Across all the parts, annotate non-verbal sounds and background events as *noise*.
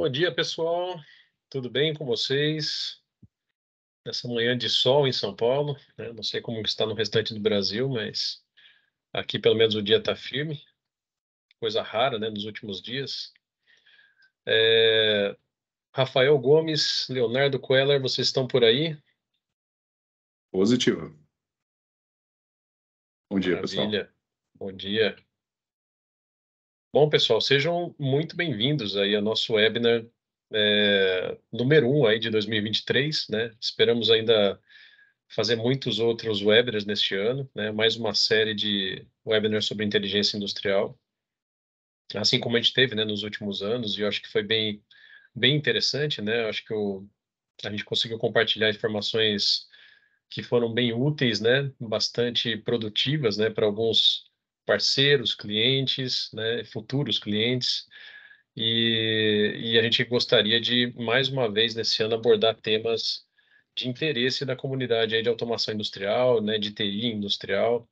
Bom dia, pessoal. Tudo bem com vocês? Essa manhã de sol em São Paulo, né? não sei como está no restante do Brasil, mas aqui pelo menos o dia está firme. Coisa rara, né, nos últimos dias. É... Rafael Gomes, Leonardo Queller, vocês estão por aí? Positivo. Bom dia, Maravilha. pessoal. Bom dia. Bom, pessoal, sejam muito bem-vindos aí ao nosso webinar é, número 1 um aí de 2023, né? Esperamos ainda fazer muitos outros webinars neste ano, né? Mais uma série de webinars sobre inteligência industrial, assim como a gente teve, né, nos últimos anos, e eu acho que foi bem, bem interessante, né? Eu acho que a gente conseguiu compartilhar informações que foram bem úteis, né? Bastante produtivas, né? Para alguns parceiros, clientes, né, futuros clientes. E, e, a gente gostaria de, mais uma vez, nesse ano, abordar temas de interesse da comunidade aí de automação industrial, né, de TI industrial.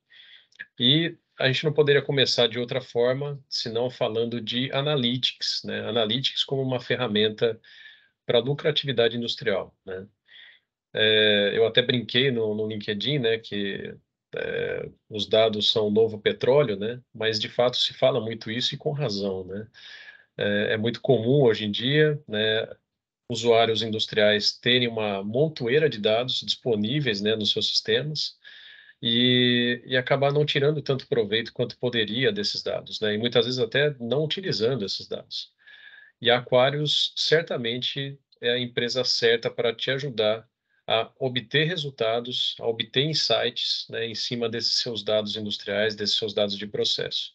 E a gente não poderia começar de outra forma, senão falando de analytics, né? Analytics como uma ferramenta para lucratividade industrial, né? É, eu até brinquei no, no LinkedIn, né, que é, os dados são o novo petróleo, né? Mas de fato se fala muito isso e com razão, né? É, é muito comum hoje em dia, né? Usuários industriais terem uma montoeira de dados disponíveis, né, nos seus sistemas e, e acabar não tirando tanto proveito quanto poderia desses dados, né? E muitas vezes até não utilizando esses dados. E a Aquarius certamente é a empresa certa para te ajudar a obter resultados, a obter insights né, em cima desses seus dados industriais, desses seus dados de processo.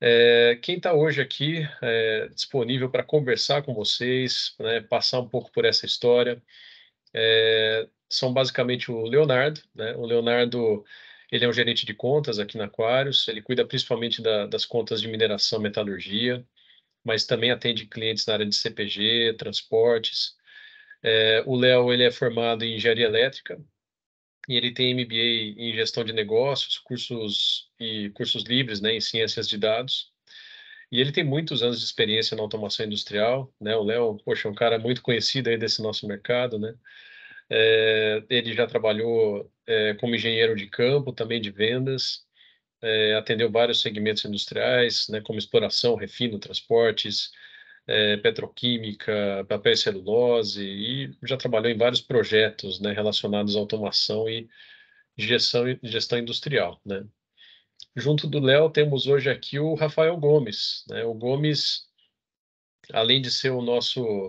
É, quem está hoje aqui é, disponível para conversar com vocês, né, passar um pouco por essa história, é, são basicamente o Leonardo. Né? O Leonardo ele é um gerente de contas aqui na Aquarius, ele cuida principalmente da, das contas de mineração metalurgia, mas também atende clientes na área de CPG, transportes, é, o Léo ele é formado em engenharia elétrica e ele tem MBA em gestão de negócios, cursos e cursos livres, né, em ciências de dados. E ele tem muitos anos de experiência na automação industrial, né? O Léo, poxa, é um cara muito conhecido aí desse nosso mercado, né? É, ele já trabalhou é, como engenheiro de campo, também de vendas, é, atendeu vários segmentos industriais, né? Como exploração, refino, transportes, é, petroquímica, papel e celulose, e já trabalhou em vários projetos né, relacionados à automação e gestão, gestão industrial. Né? Junto do Léo, temos hoje aqui o Rafael Gomes. Né? O Gomes, além de ser o nosso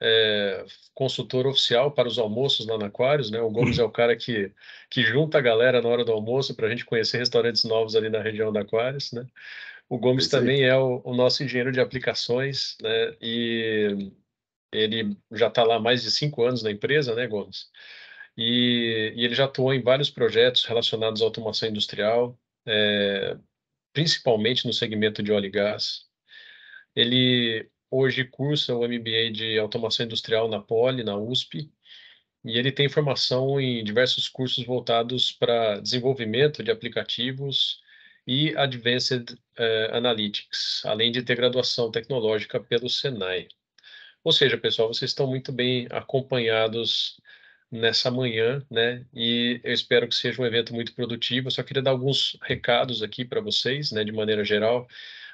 é, consultor oficial para os almoços lá na Aquarius né? O Gomes é o cara que, que junta a galera na hora do almoço para a gente conhecer restaurantes novos ali na região da Aquarius né? O Gomes também é o, o, nosso engenheiro de aplicações, né? E ele já está lá há mais de cinco anos na empresa, né, Gomes? E, e ele já atuou em vários projetos relacionados à automação industrial, é, principalmente no segmento de óleo e gás. Ele hoje cursa o MBA de Automação Industrial na Poli, na USP, e ele tem formação em diversos cursos voltados para desenvolvimento de aplicativos e Advanced uh, Analytics, além de ter graduação tecnológica pelo Senai. Ou seja, pessoal, vocês estão muito bem acompanhados nessa manhã, né? E eu espero que seja um evento muito produtivo. Eu só queria dar alguns recados aqui para vocês, né, de maneira geral.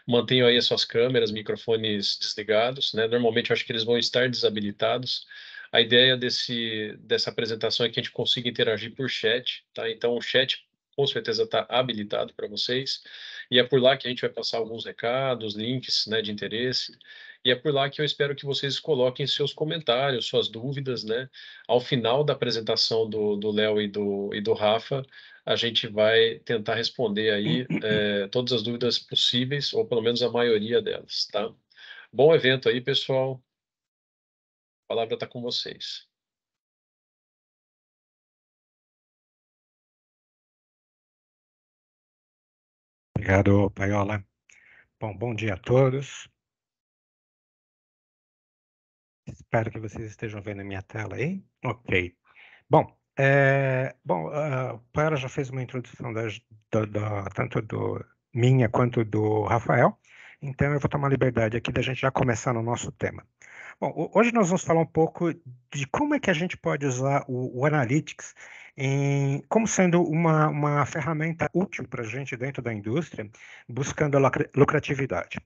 Mantenham aí as suas câmeras, microfones desligados, né? Normalmente eu acho que eles vão estar desabilitados. A ideia desse, dessa apresentação é que a gente consiga interagir por chat, tá? Então, o chat com certeza está habilitado para vocês. E é por lá que a gente vai passar alguns recados, links né, de interesse. E é por lá que eu espero que vocês coloquem seus comentários, suas dúvidas, né? Ao final da apresentação do Léo e do, e do Rafa, a gente vai tentar responder aí é, *clears throat* todas as dúvidas possíveis, ou pelo menos a maioria delas, tá? Bom evento aí, pessoal. A palavra está com vocês. Obrigado, Paiola. Bom, bom dia a todos. Espero que vocês estejam vendo a minha tela aí. Ok. Bom, é, bom uh, Paiola já fez uma introdução da, da, da, tanto do minha quanto do Rafael, então eu vou tomar liberdade aqui da gente já começar no nosso tema. Bom, hoje nós vamos falar um pouco de como é que a gente pode usar o, o Analytics em, como sendo uma, uma ferramenta útil para a gente dentro da indústria, buscando a lucratividade.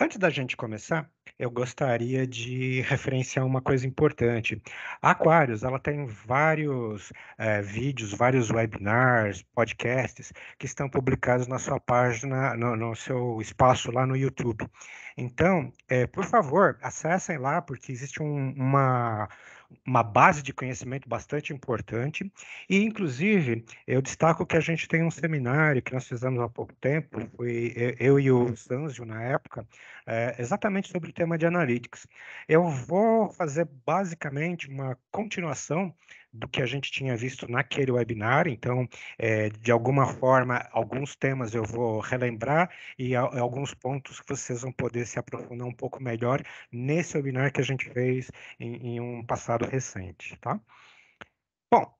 Antes da gente começar, eu gostaria de referenciar uma coisa importante. A Aquarius, ela tem vários é, vídeos, vários webinars, podcasts que estão publicados na sua página, no, no seu espaço lá no YouTube. Então, é, por favor, acessem lá, porque existe um, uma uma base de conhecimento bastante importante. E, inclusive, eu destaco que a gente tem um seminário que nós fizemos há pouco tempo, foi eu e o Sanzio na época, é, exatamente sobre o tema de analytics. Eu vou fazer basicamente uma continuação do que a gente tinha visto naquele webinar, então, é, de alguma forma, alguns temas eu vou relembrar e a, alguns pontos que vocês vão poder se aprofundar um pouco melhor nesse webinar que a gente fez em, em um passado recente, tá? Bom,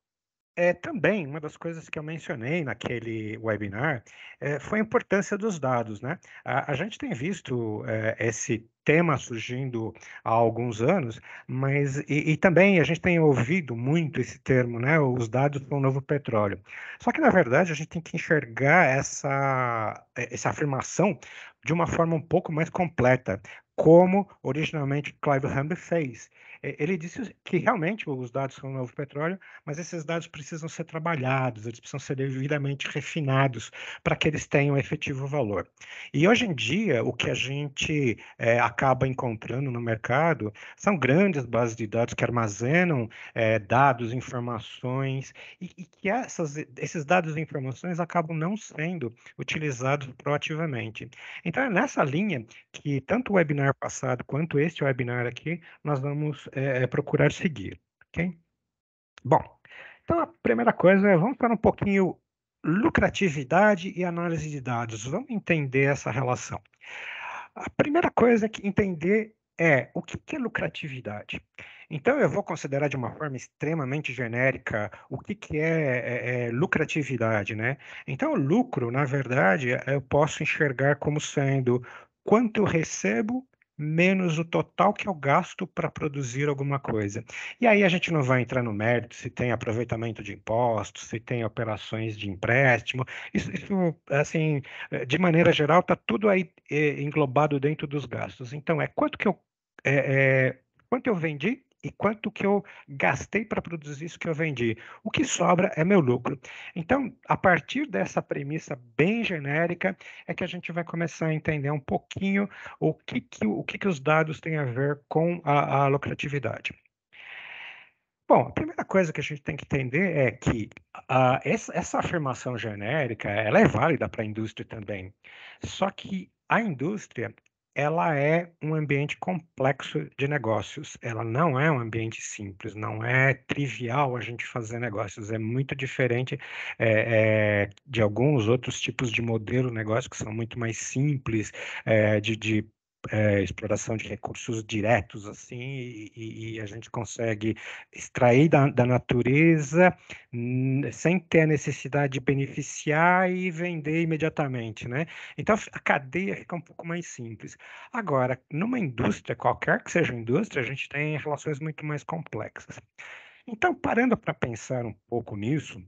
é, também, uma das coisas que eu mencionei naquele webinar é, foi a importância dos dados. Né? A, a gente tem visto é, esse tema surgindo há alguns anos, mas e, e, também a gente tem ouvido muito esse termo, né? Os dados para o novo petróleo. Só que na verdade a gente tem que enxergar essa é, essa afirmação de uma forma um pouco mais completa, como originalmente Clive Humber fez. É, ele disse que realmente os dados são o novo petróleo, mas esses dados precisam ser trabalhados, eles precisam ser devidamente refinados para que eles tenham efetivo valor. E hoje em dia, o que a gente é, acaba encontrando no mercado são grandes bases de dados que armazenam é, dados, informações, e, e que essas, esses dados e informações acabam não sendo utilizados proativamente. Então, é nessa linha que tanto o webinar passado quanto este webinar aqui, nós vamos é, é, procurar seguir, ok? Bom, então a primeira coisa é vamos para um pouquinho lucratividade e análise de dados. Vamos entender essa relação. A primeira coisa que entender é o que é lucratividade. Então, eu vou considerar de uma forma extremamente genérica o que, que é, é, é, lucratividade, né? Então, lucro, na verdade, eu posso enxergar como sendo quanto eu recebo menos o total que eu gasto para produzir alguma coisa. E aí a gente não vai entrar no mérito se tem aproveitamento de impostos, se tem operações de empréstimo. Isso, isso assim, de maneira geral, está tudo aí eh, englobado dentro dos gastos. Então, é quanto que eu. É, é, quanto eu vendi e quanto que eu gastei para produzir isso que eu vendi. O que sobra é meu lucro. Então, a partir dessa premissa bem genérica, é que a gente vai começar a entender um pouquinho o que, que, o que, que os dados têm a ver com a, a lucratividade. Bom, a primeira coisa que a gente tem que entender é que uh, essa, essa, afirmação genérica ela é válida para a indústria também. Só que a indústria ela é um ambiente complexo de negócios. Ela não é um ambiente simples, não é trivial a gente fazer negócios. É muito diferente é, é, de alguns outros tipos de modelo de negócio que são muito mais simples, é, de, de é, exploração de recursos diretos assim e, e a gente consegue extrair da, da, natureza hum, sem ter a necessidade de beneficiar e vender imediatamente, né? Então a cadeia fica um pouco mais simples. Agora, numa indústria qualquer que seja a indústria, a gente tem relações muito mais complexas. Então, parando para pensar um pouco nisso,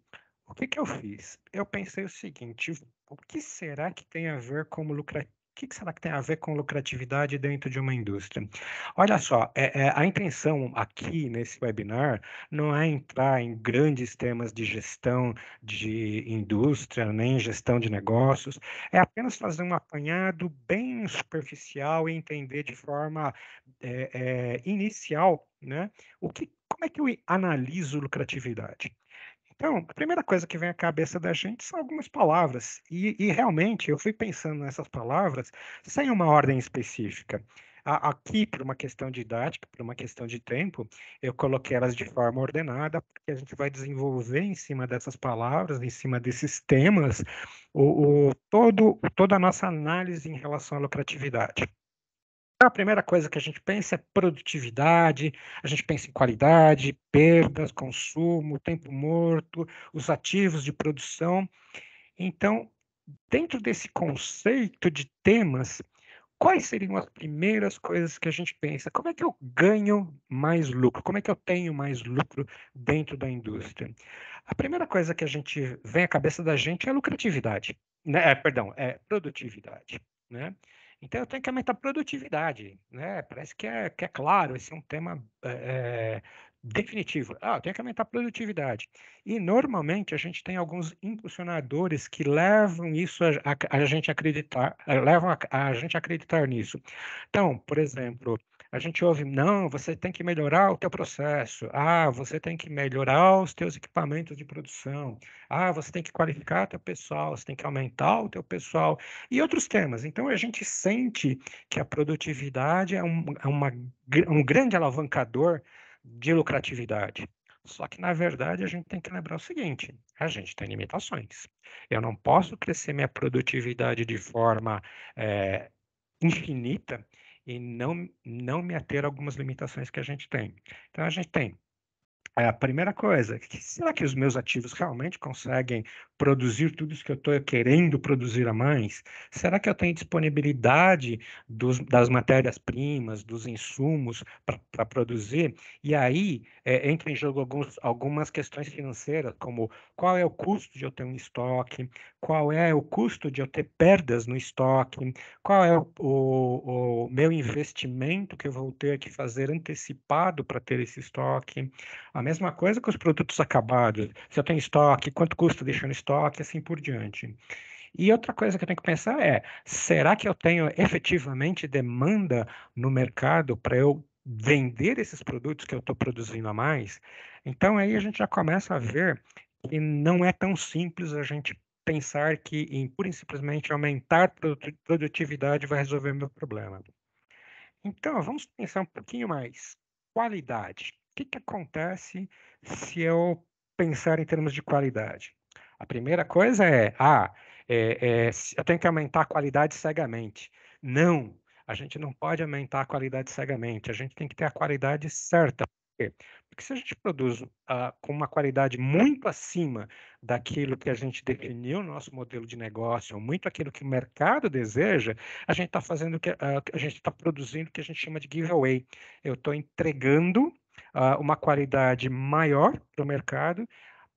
o que, que eu fiz? Eu pensei o seguinte: o que será que tem a ver como lucrativo o que, que será que tem a ver com lucratividade dentro de uma indústria? Olha só, é, é, a intenção aqui nesse webinar não é entrar em grandes temas de gestão de indústria, nem gestão de negócios, é apenas fazer um apanhado bem superficial e entender de forma é, é inicial né, o que, como é que eu analiso lucratividade. Então, a primeira coisa que vem à cabeça da gente são algumas palavras. E, e realmente, eu fui pensando nessas palavras sem uma ordem específica. aqui, por uma questão didática, por uma questão de tempo, eu coloquei elas de forma ordenada, porque a gente vai desenvolver em cima dessas palavras, em cima desses temas, o, o todo, toda a nossa análise em relação à lucratividade. Então, a primeira coisa que a gente pensa é produtividade, a gente pensa em qualidade, perdas, consumo, tempo morto, os ativos de produção. Então, dentro desse conceito de temas, quais seriam as primeiras coisas que a gente pensa? Como é que eu ganho mais lucro? Como é que eu tenho mais lucro dentro da indústria? A primeira coisa que a gente vem à cabeça da gente é lucratividade, né? É, perdão, é produtividade, né? Então eu tenho que aumentar a produtividade, né? Parece que é, que é claro, esse é um tema é, definitivo. Ah, eu tenho que aumentar a produtividade. E normalmente a gente tem alguns impulsionadores que levam isso a, a, a gente acreditar, eh, levam a, a gente a acreditar nisso. Então, por exemplo, a gente ouve, não, você tem que melhorar o teu processo. Ah, você tem que melhorar os teus equipamentos de produção. Ah, você tem que qualificar teu pessoal, você tem que aumentar o teu pessoal e outros temas. Então a gente sente que a produtividade é um, é uma, um grande alavancador de lucratividade. Só que, na verdade, a gente tem que lembrar o seguinte: a gente tem limitações. Eu não posso crescer minha produtividade de forma é, infinita e não, não me ater a algumas limitações que a gente tem. Então, a gente tem eh, a primeira coisa, será que os meus ativos realmente conseguem produzir tudo isso que eu estou querendo produzir a mais? Será que eu tenho disponibilidade dos, das matérias-primas, dos insumos para produzir? E aí é, entra em jogo alguns, algumas questões financeiras, como qual é o custo de eu ter um estoque, qual é o custo de eu ter perdas no estoque, qual é o, o, o meu investimento que eu vou ter que fazer antecipado para ter esse estoque. A mesma coisa com os produtos acabados. Se eu tenho estoque, quanto custa deixar no estoque? estoque, assim por diante. E outra coisa que eu tenho que pensar é: será que eu tenho efetivamente demanda no mercado para eu vender esses produtos que eu estou produzindo a mais? Então aí a gente já começa a ver que não é tão simples a gente pensar que em pura e simplesmente aumentar produtividade vai resolver meu problema. Então, vamos pensar um pouquinho mais. Qualidade. O que, que acontece se eu pensar em termos de qualidade? A primeira coisa é, ah, é, é, eu tenho que aumentar a qualidade cegamente. Não, a gente não pode aumentar a qualidade cegamente, a gente tem que ter a qualidade certa. Por quê? Porque se a gente produz uh, com uma qualidade muito acima daquilo que a gente definiu no nosso modelo de negócio, ou muito aquilo que o mercado deseja, a gente está fazendo que uh, a gente está produzindo o que a gente chama de giveaway. Eu estou entregando uh, uma qualidade maior para o mercado,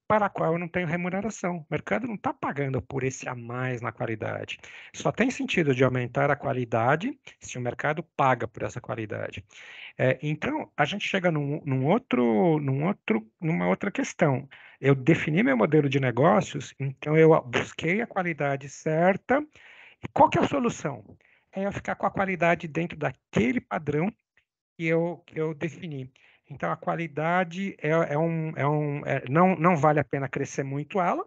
para a qual eu não tenho remuneração. O mercado não está pagando por esse a mais na qualidade. Só tem sentido de aumentar a qualidade se o mercado paga por essa qualidade. É, então, a gente chega num, num, outro, num outro, numa outra questão. Eu defini meu modelo de negócios, então eu busquei a qualidade certa. E qual que é a solução? É eu ficar com a qualidade dentro daquele padrão que eu, que eu defini. Então, a qualidade é, é um. É um é, não, não vale a pena crescer muito ela,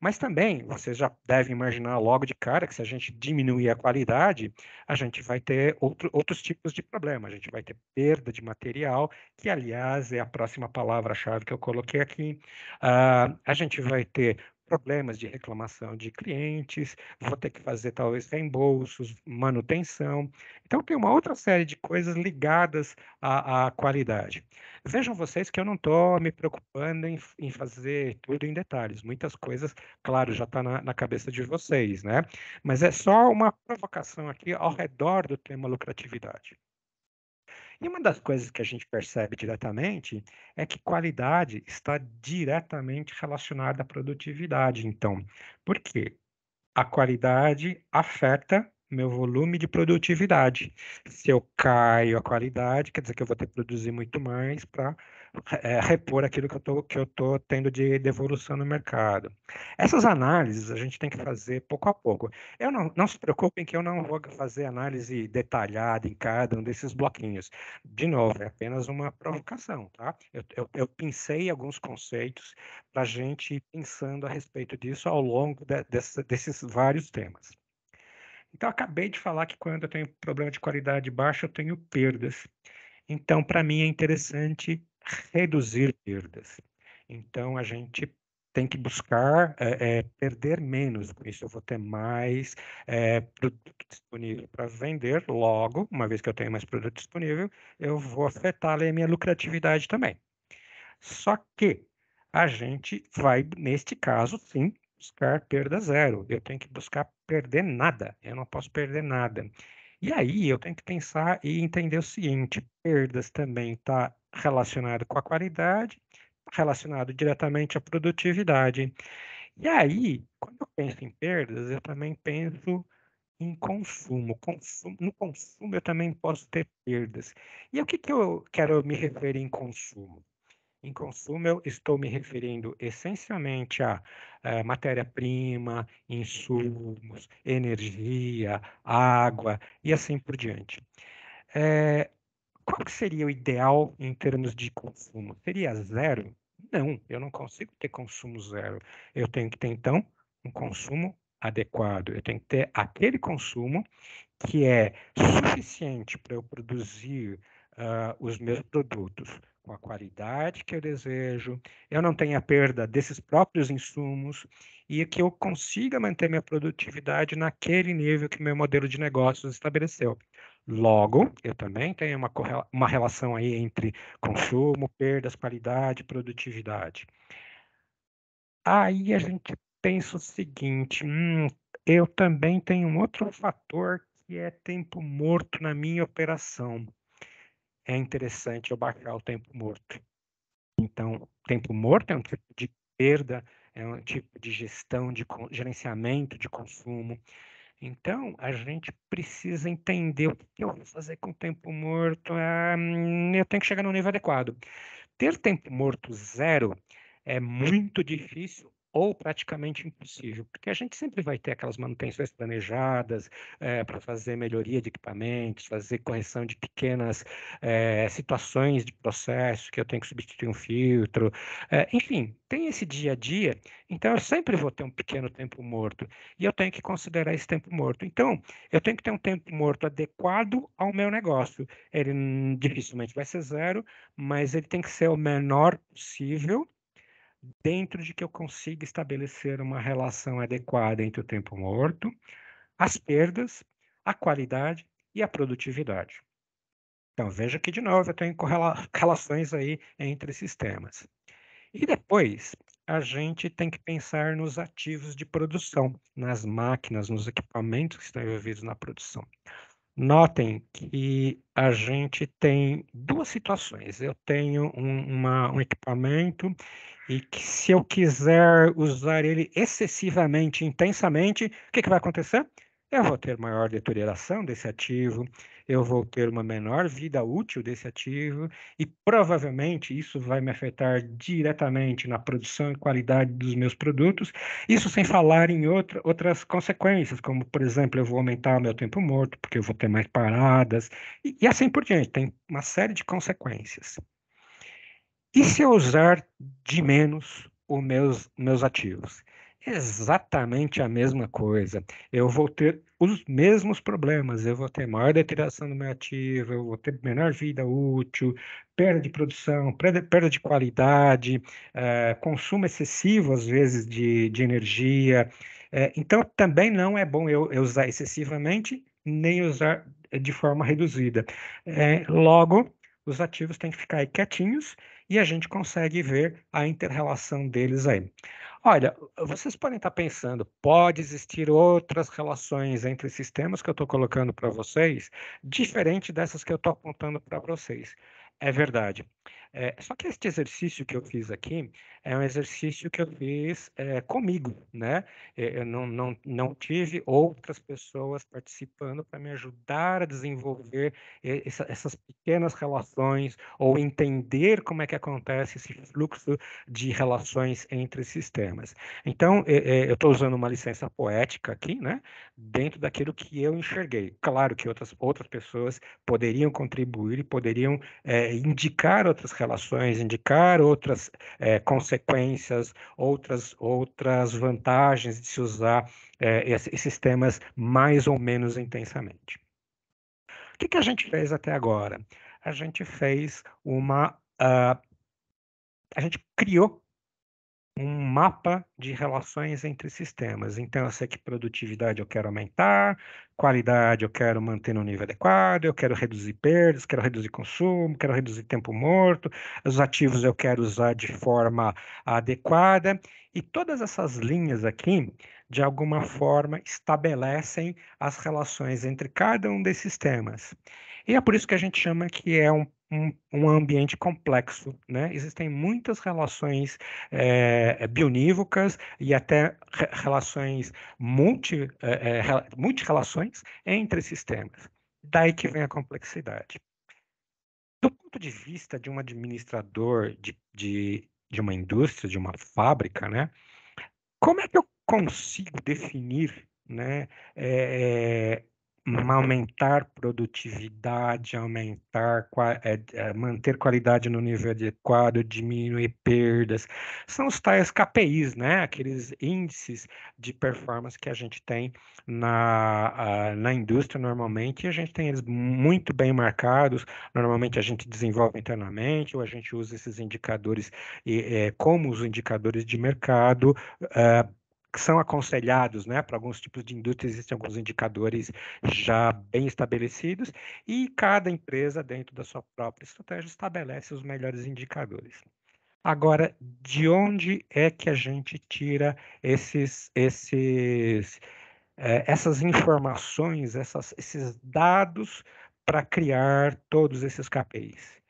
mas também vocês já devem imaginar logo de cara que se a gente diminuir a qualidade, a gente vai ter outro, outros tipos de problema. A gente vai ter perda de material, que aliás é a próxima palavra-chave que eu coloquei aqui. Uh, a gente vai ter problemas de reclamação de clientes, vou ter que fazer talvez reembolsos, manutenção. Então, tem uma outra série de coisas ligadas à, à qualidade. Vejam vocês que eu não estou me preocupando em, em, fazer tudo em detalhes. Muitas coisas, claro, já está na, na cabeça de vocês, né? Mas é só uma provocação aqui ao redor do tema lucratividade. E uma das coisas que a gente percebe diretamente é que qualidade está diretamente relacionada à produtividade. Então, por quê? A qualidade afeta meu volume de produtividade. Se eu caio a qualidade, quer dizer que eu vou ter que produzir muito mais para é, repor aquilo que eu tô, que eu tô tendo de devolução no mercado. Essas análises a gente tem que fazer pouco a pouco. Eu não, não se preocupem que eu não vou fazer análise detalhada em cada um desses bloquinhos. De novo, é apenas uma provocação, tá? Eu, eu, eu pensei alguns conceitos para a gente ir pensando a respeito disso ao longo de, desses vários temas. Então, acabei de falar que quando eu tenho problema de qualidade baixa, eu tenho perdas. Então, para mim é interessante reduzir perdas. Então, a gente tem que buscar é, é, perder menos, com isso eu vou ter mais é, produto disponível para vender logo, uma vez que eu tenho mais produto disponível, eu vou afetar a minha lucratividade também. Só que a gente vai, neste caso, sim, buscar perda zero. Eu tenho que buscar perder nada, eu não posso perder nada. E aí eu tenho que pensar e entender o seguinte: perdas também está relacionado com a qualidade, relacionado diretamente à produtividade. E aí, quando eu penso em perdas, eu também penso em consumo. consumo. No consumo, eu também posso ter perdas. E o que, que eu quero me referir em consumo? Em consumo, eu estou me referindo essencialmente a, a eh, matéria-prima, insumos, energia, água e assim por diante. É, qual que seria o ideal em termos de consumo? Seria zero? Não, eu não consigo ter consumo zero. Eu tenho que ter, então, um consumo adequado. Eu tenho que ter aquele consumo que é suficiente para eu produzir uh, os meus produtos com a qualidade que eu desejo, eu não tenha perda desses próprios insumos e que eu consiga manter minha produtividade naquele nível que meu modelo de negócios estabeleceu. Logo, eu também tenho uma, uma relação aí entre consumo, perdas, qualidade, produtividade. Aí a gente pensa o seguinte: hum, eu também tenho um outro fator que é tempo morto na minha operação. É interessante eu baixar o tempo morto. Então, tempo morto é um tipo de perda, é um tipo de gestão, de gerenciamento de consumo, então, a gente precisa entender o que eu vou fazer com o tempo morto. Ah, hum, eu tenho que chegar no nível adequado. Ter tempo morto zero é muito difícil ou praticamente impossível, porque a gente sempre vai ter aquelas manutenções planejadas é, eh, para fazer melhoria de equipamentos, fazer correção de pequenas é, situações de processo, que eu tenho que substituir um filtro, é, enfim, tem esse dia a dia, então eu sempre vou ter um pequeno tempo morto, e eu tenho que considerar esse tempo morto. Então, eu tenho que ter um tempo morto adequado ao meu negócio. Ele dificilmente vai ser zero, mas ele tem que ser o menor possível, dentro de que eu consiga estabelecer uma relação adequada entre o tempo morto, as perdas, a qualidade e a produtividade. Então, veja que, de novo, eu tenho correlações *laughs* aí entre sistemas. E depois, a gente tem que pensar nos ativos de produção, nas máquinas, nos equipamentos que estão envolvidos na produção. Notem que a gente tem duas situações. Eu tenho um, uma, um equipamento e que se eu quiser usar ele excessivamente, intensamente, o que, que vai acontecer? Eu vou ter maior deterioração desse ativo, eu vou ter uma menor vida útil desse ativo e provavelmente isso vai me afetar diretamente na produção e qualidade dos meus produtos. Isso sem falar em outra, outras consequências, como, por exemplo, eu vou aumentar o meu tempo morto, porque eu vou ter mais paradas, e, e assim por diante. Tem uma série de consequências. E se eu usar de menos os meus, meus ativos? Exatamente a mesma coisa. Eu vou ter os mesmos problemas. Eu vou ter maior deterioração do meu ativo, eu vou ter menor vida útil, perda de produção, perda de qualidade, é, consumo excessivo, às vezes, de, de energia. É, então, também não é bom eu, eu, usar excessivamente, nem usar de forma reduzida. É, logo, os ativos têm que ficar aí quietinhos e a gente consegue ver a inter-relação deles aí. Olha, vocês podem estar tá pensando, pode existir outras relações entre sistemas que eu estou colocando para vocês, diferente dessas que eu estou apontando para vocês. É verdade. É, só que este exercício que eu fiz aqui é um exercício que eu fiz é, comigo, né? É, eu não, não, não tive outras pessoas participando para me ajudar a desenvolver essa, essas pequenas relações ou entender como é que acontece esse fluxo de relações entre sistemas. Então, é, é, eu estou usando uma licença poética aqui, né? Dentro daquilo que eu enxerguei. Claro que outras, outras pessoas poderiam contribuir e poderiam é, indicar outras relações indicar, outras é, consequências, outras, outras vantagens de se usar é, esses temas mais ou menos intensamente. O que, que a gente fez até agora? A gente fez uma. Uh, a gente criou um mapa de relações entre sistemas. Então, eu sei que produtividade eu quero aumentar, qualidade eu quero manter no nível adequado, eu quero reduzir perdas, quero reduzir consumo, quero reduzir tempo morto, os ativos eu quero usar de forma adequada. E todas essas linhas aqui, de alguma forma, estabelecem as relações entre cada um desses temas. E é por isso que a gente chama que é um um, um, ambiente complexo. Né? Existem muitas relações é, eh, bionívocas e até re relações multi, é, é, multirelações entre sistemas. Daí que vem a complexidade. Do ponto de vista de um administrador de, de, de uma indústria, de uma fábrica, né? como é que eu consigo definir né, é, aumentar produtividade, aumentar, é, é, manter qualidade no nível adequado, diminuir perdas. São os tais KPIs, né? aqueles índices de performance que a gente tem na, na indústria normalmente, e a gente tem eles muito bem marcados. Normalmente a gente desenvolve internamente, ou a gente usa esses indicadores e, é, como os indicadores de mercado. É, que são aconselhados, né? Para alguns tipos de indústria existem alguns indicadores já bem estabelecidos e cada empresa dentro da sua própria estratégia estabelece os melhores indicadores. Agora, de onde é que a gente tira esses, esses, eh, essas informações, essas, esses dados para criar todos esses KPIs?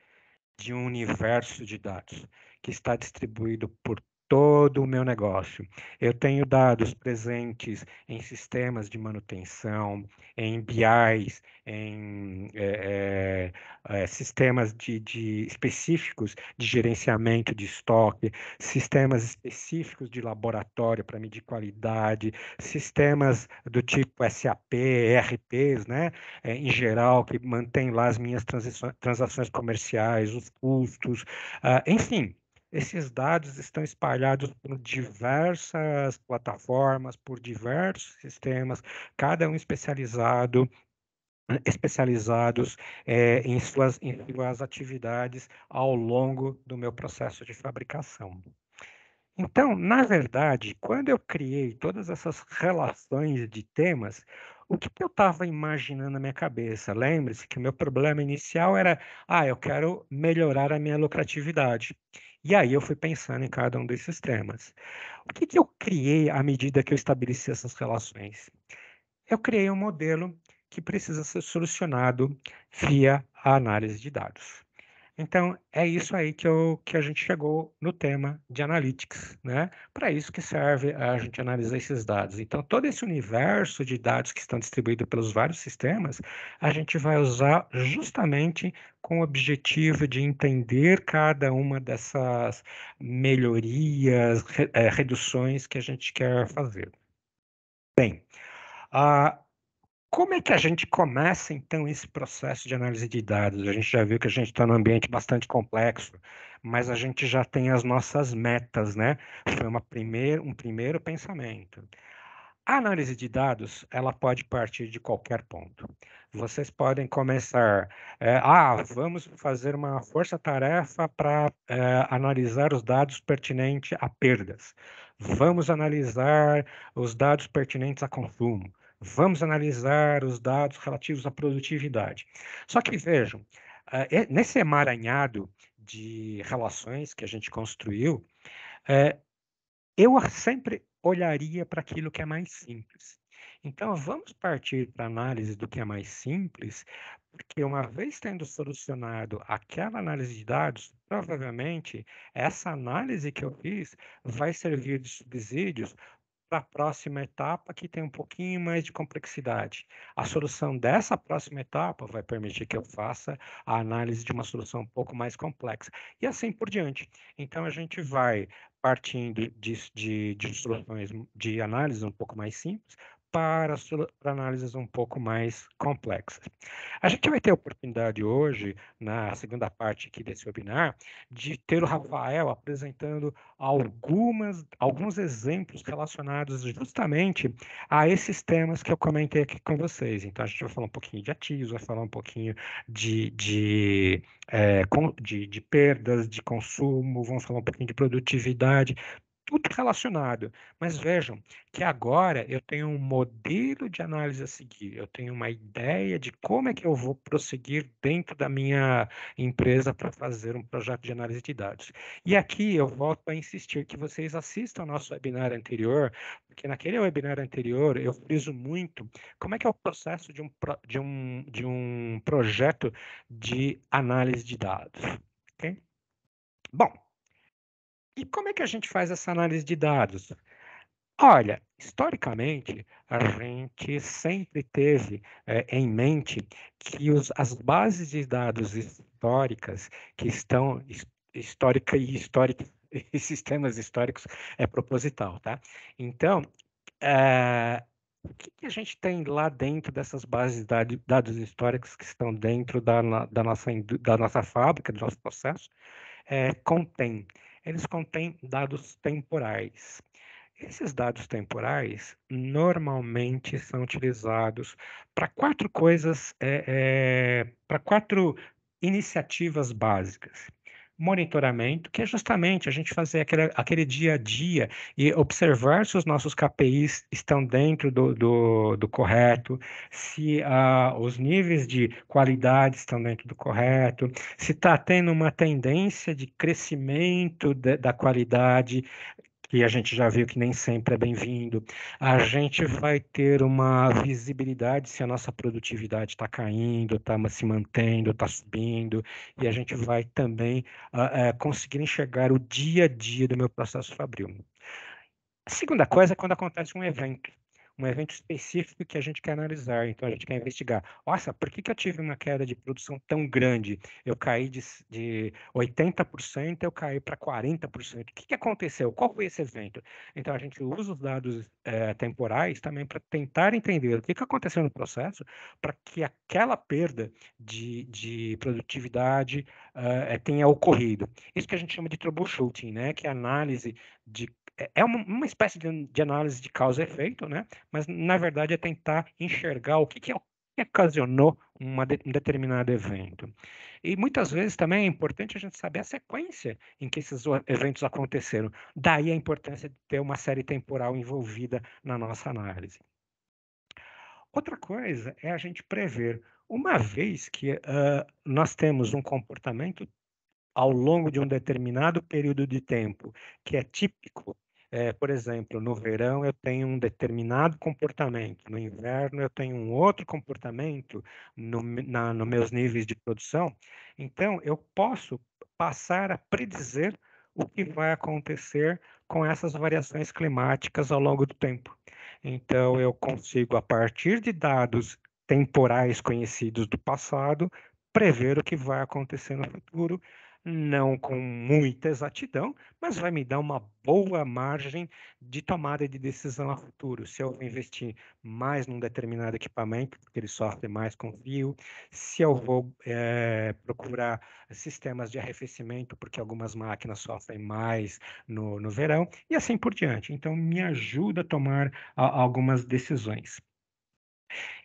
De um universo de dados que está distribuído por todo o meu negócio. Eu tenho dados presentes em sistemas de manutenção, em BIs, em é, é, sistemas de, de específicos de gerenciamento de estoque, sistemas específicos de laboratório para medir qualidade, sistemas do tipo SAP, ERPs, né, é, em geral, que mantém lá as minhas transações comerciais, os custos, uh, enfim esses dados estão espalhados por diversas plataformas, por diversos sistemas, cada um especializado especializados é, em, suas, em suas atividades ao longo do meu processo de fabricação. Então, na verdade, quando eu criei todas essas relações de temas, o que, que eu estava imaginando na minha cabeça? Lembre-se que o meu problema inicial era: ah, eu quero melhorar a minha lucratividade. E aí eu fui pensando em cada um desses temas. O que, que eu criei à medida que eu estabeleci essas relações? Eu criei um modelo que precisa ser solucionado via a análise de dados. Então, é isso aí que, eu, que a gente chegou no tema de analytics, né? Para isso que serve a gente analisar esses dados. Então, todo esse universo de dados que estão distribuídos pelos vários sistemas, a gente vai usar justamente com o objetivo de entender cada uma dessas melhorias, eh, reduções que a gente quer fazer. Bem, uh, como é que a gente começa, então, esse processo de análise de dados? A gente já viu que a gente está num ambiente bastante complexo, mas a gente já tem as nossas metas, né? Foi uma primeir, um primeiro pensamento. A análise de dados, ela pode partir de qualquer ponto. Vocês podem começar, é, ah, vamos fazer uma força-tarefa para é, eh, analisar os dados pertinentes a perdas. Vamos analisar os dados pertinentes a consumo Vamos analisar os dados relativos à produtividade. Só que vejam, eh, nesse emaranhado de relações que a gente construiu, eh, eu sempre olharia para aquilo que é mais simples. Então, vamos partir para a análise do que é mais simples, porque uma vez tendo solucionado aquela análise de dados, provavelmente essa análise que eu fiz vai servir de subsídios para a próxima etapa que tem um pouquinho mais de complexidade. A solução dessa próxima etapa vai permitir que eu faça a análise de uma solução um pouco mais complexa e assim por diante. Então a gente vai partindo de, de, de soluções de análise um pouco mais simples para, para análises um pouco mais complexas. A gente vai ter a oportunidade hoje, na segunda parte aqui desse webinar, de ter o Rafael apresentando algumas, alguns exemplos relacionados justamente a esses temas que eu comentei aqui com vocês. Então, a gente vai falar um pouquinho de ativos, vai falar um pouquinho de, de, é, de, de perdas, de consumo, vamos falar um pouquinho de produtividade, tudo é relacionado. Mas vejam que agora eu tenho um modelo de análise a seguir, eu tenho uma ideia de como é que eu vou prosseguir dentro da minha empresa para fazer um projeto de análise de dados. E aqui eu volto a insistir que vocês assistam ao nosso webinar anterior, porque naquele webinar anterior eu friso muito como é que é o processo de um, de um, de um projeto de análise de dados. Okay? Bom, e como é que a gente faz essa análise de dados? Olha, historicamente, a gente sempre teve é, em mente que os, as bases de dados históricas que estão histórica e histórica *laughs* e sistemas históricos é proposital, tá? Então, é, o que, que, a gente tem lá dentro dessas bases de dados históricos que estão dentro da, da, nossa, da nossa fábrica, do nosso processo, é, contém eles contêm dados temporais. Esses dados temporais normalmente são utilizados para quatro coisas, é, é, para quatro iniciativas básicas monitoramento, que é justamente a gente fazer aquele, aquele dia a dia e observar se os nossos KPIs estão dentro do, do, do correto, se uh, os níveis de qualidade estão dentro do correto, se está tendo uma tendência de crescimento de, da qualidade e a gente já viu que nem sempre é bem-vindo. A gente vai ter uma visibilidade se a nossa produtividade está caindo, está se mantendo, está subindo, e a gente vai também uh, uh, conseguir enxergar o dia a dia do meu processo fabril. A segunda coisa é quando acontece um evento um evento específico que a gente quer analisar, então a gente quer investigar. Nossa, por que, que eu tive uma queda de produção tão grande? Eu caí de, de 80%, eu caí para 40%. O que, que aconteceu? Qual foi esse evento? Então a gente usa os dados é, temporais também para tentar entender o que, que aconteceu no processo para que aquela perda de, de produtividade uh, tenha ocorrido. Isso que a gente chama de troubleshooting, né? que é a análise de é, é uma, uma espécie de, de, análise de causa e efeito, né? Mas na verdade é tentar enxergar o que, que, que ocasionou de, um determinado evento. E muitas vezes também é importante a gente saber a sequência em que esses eventos aconteceram. Daí a importância de ter uma série temporal envolvida na nossa análise. Outra coisa é a gente prever, uma vez que uh, nós temos um comportamento ao longo de um determinado período de tempo que é típico é, por exemplo, no verão eu tenho um determinado comportamento, no inverno eu tenho um outro comportamento no, na, nos meus níveis de produção. Então, eu posso passar a predizer o que vai acontecer com essas variações climáticas ao longo do tempo. Então, eu consigo, a partir de dados temporais conhecidos do passado, prever o que vai acontecer no futuro, não com muita exatidão, mas vai me dar uma boa margem de tomada de decisão a futuro. Se eu investir mais num determinado equipamento, porque ele sofre mais com frio, se eu vou é, procurar sistemas de arrefecimento, porque algumas máquinas sofrem mais no, no verão, e assim por diante. Então, me ajuda a tomar a, algumas decisões.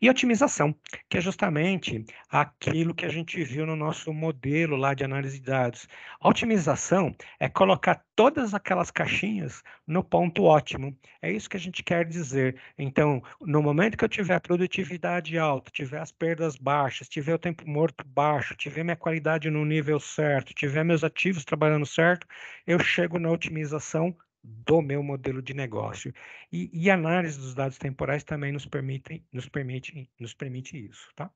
E otimização, que é justamente aquilo que a gente viu no nosso modelo lá de análise de dados. A otimização é colocar todas aquelas caixinhas no ponto ótimo. É isso que a gente quer dizer. Então, no momento que eu tiver a produtividade alta, tiver as perdas baixas, tiver o tempo morto baixo, tiver minha qualidade no nível certo, tiver meus ativos trabalhando certo, eu chego na otimização do meu modelo de negócio. E, e análise dos dados temporais também nos, permitem, nos, permite, nos permite isso, tá?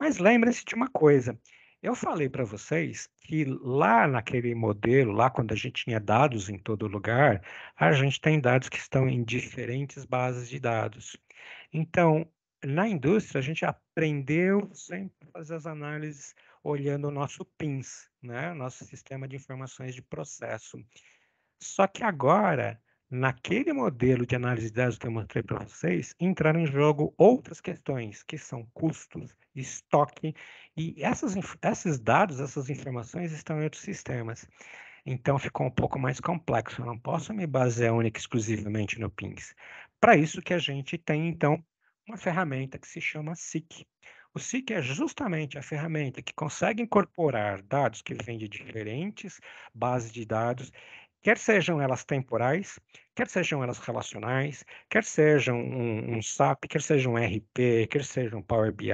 Mas lembre se de uma coisa. Eu falei para vocês que lá naquele modelo, lá quando a gente tinha dados em todo lugar, a gente tem dados que estão em diferentes bases de dados. Então, na indústria, a gente aprendeu sempre a fazer as análises olhando o nosso PINS, né? nosso Sistema de Informações de Processo. Só que agora, naquele modelo de análise de dados que eu mostrei para vocês, entraram em jogo outras questões, que são custos, estoque, e essas, esses dados, essas informações estão em outros sistemas. Então ficou um pouco mais complexo, eu não posso me basear única exclusivamente no Pings. Para isso que a gente tem, então, uma ferramenta que se chama SIC. O SIC é justamente a ferramenta que consegue incorporar dados que vêm de diferentes bases de dados quer sejam elas temporais, quer sejam elas relacionais, quer sejam um, um SAP, quer sejam um RP, quer sejam um Power BI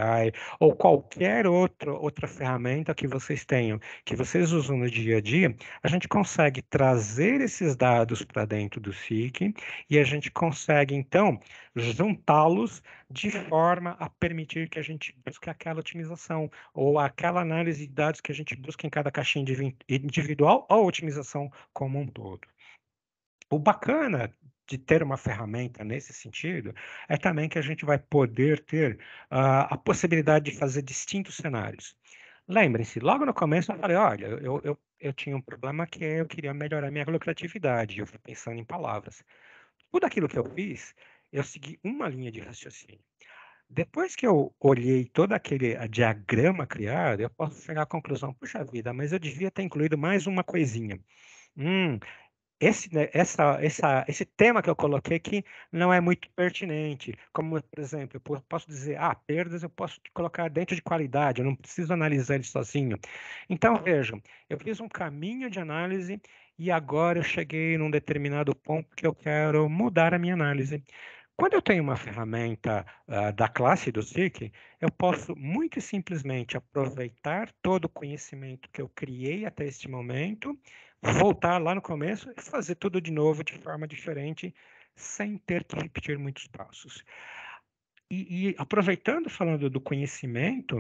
ou qualquer outro, outra ferramenta que vocês tenham, que vocês usam no dia a dia, a gente consegue trazer esses dados para dentro do SIC e a gente consegue, então, juntá-los de forma a permitir que a gente busque aquela otimização ou aquela análise de dados que a gente busca em cada caixinha individual ou otimização como um todo. O bacana de ter uma ferramenta nesse sentido é também que a gente vai poder ter uh, a possibilidade de fazer distintos cenários. Lembrem-se, logo no começo eu falei, olha, eu, eu, eu tinha um problema que eu queria melhorar minha lucratividade, eu fui pensando em palavras. Tudo aquilo que eu fiz, eu segui uma linha de raciocínio. Depois que eu olhei todo aquele ah, diagrama criado, eu posso chegar à conclusão, puxa vida, mas eu devia ter incluído mais uma coisinha. Hum, esse, né, essa, essa, esse tema que eu coloquei aqui não é muito pertinente. Como, por exemplo, eu posso dizer, ah, perdas eu posso colocar dentro de qualidade, eu não preciso analisar ele sozinho. Então, vejam, eu fiz um caminho de análise e agora eu cheguei num determinado ponto que eu quero mudar a minha análise. Quando eu tenho uma ferramenta uh, da classe do SIC, eu posso muito simplesmente aproveitar todo o conhecimento que eu criei até este momento, voltar lá no começo e fazer tudo de novo de forma diferente, sem ter que repetir muitos passos e, e, aproveitando falando do conhecimento,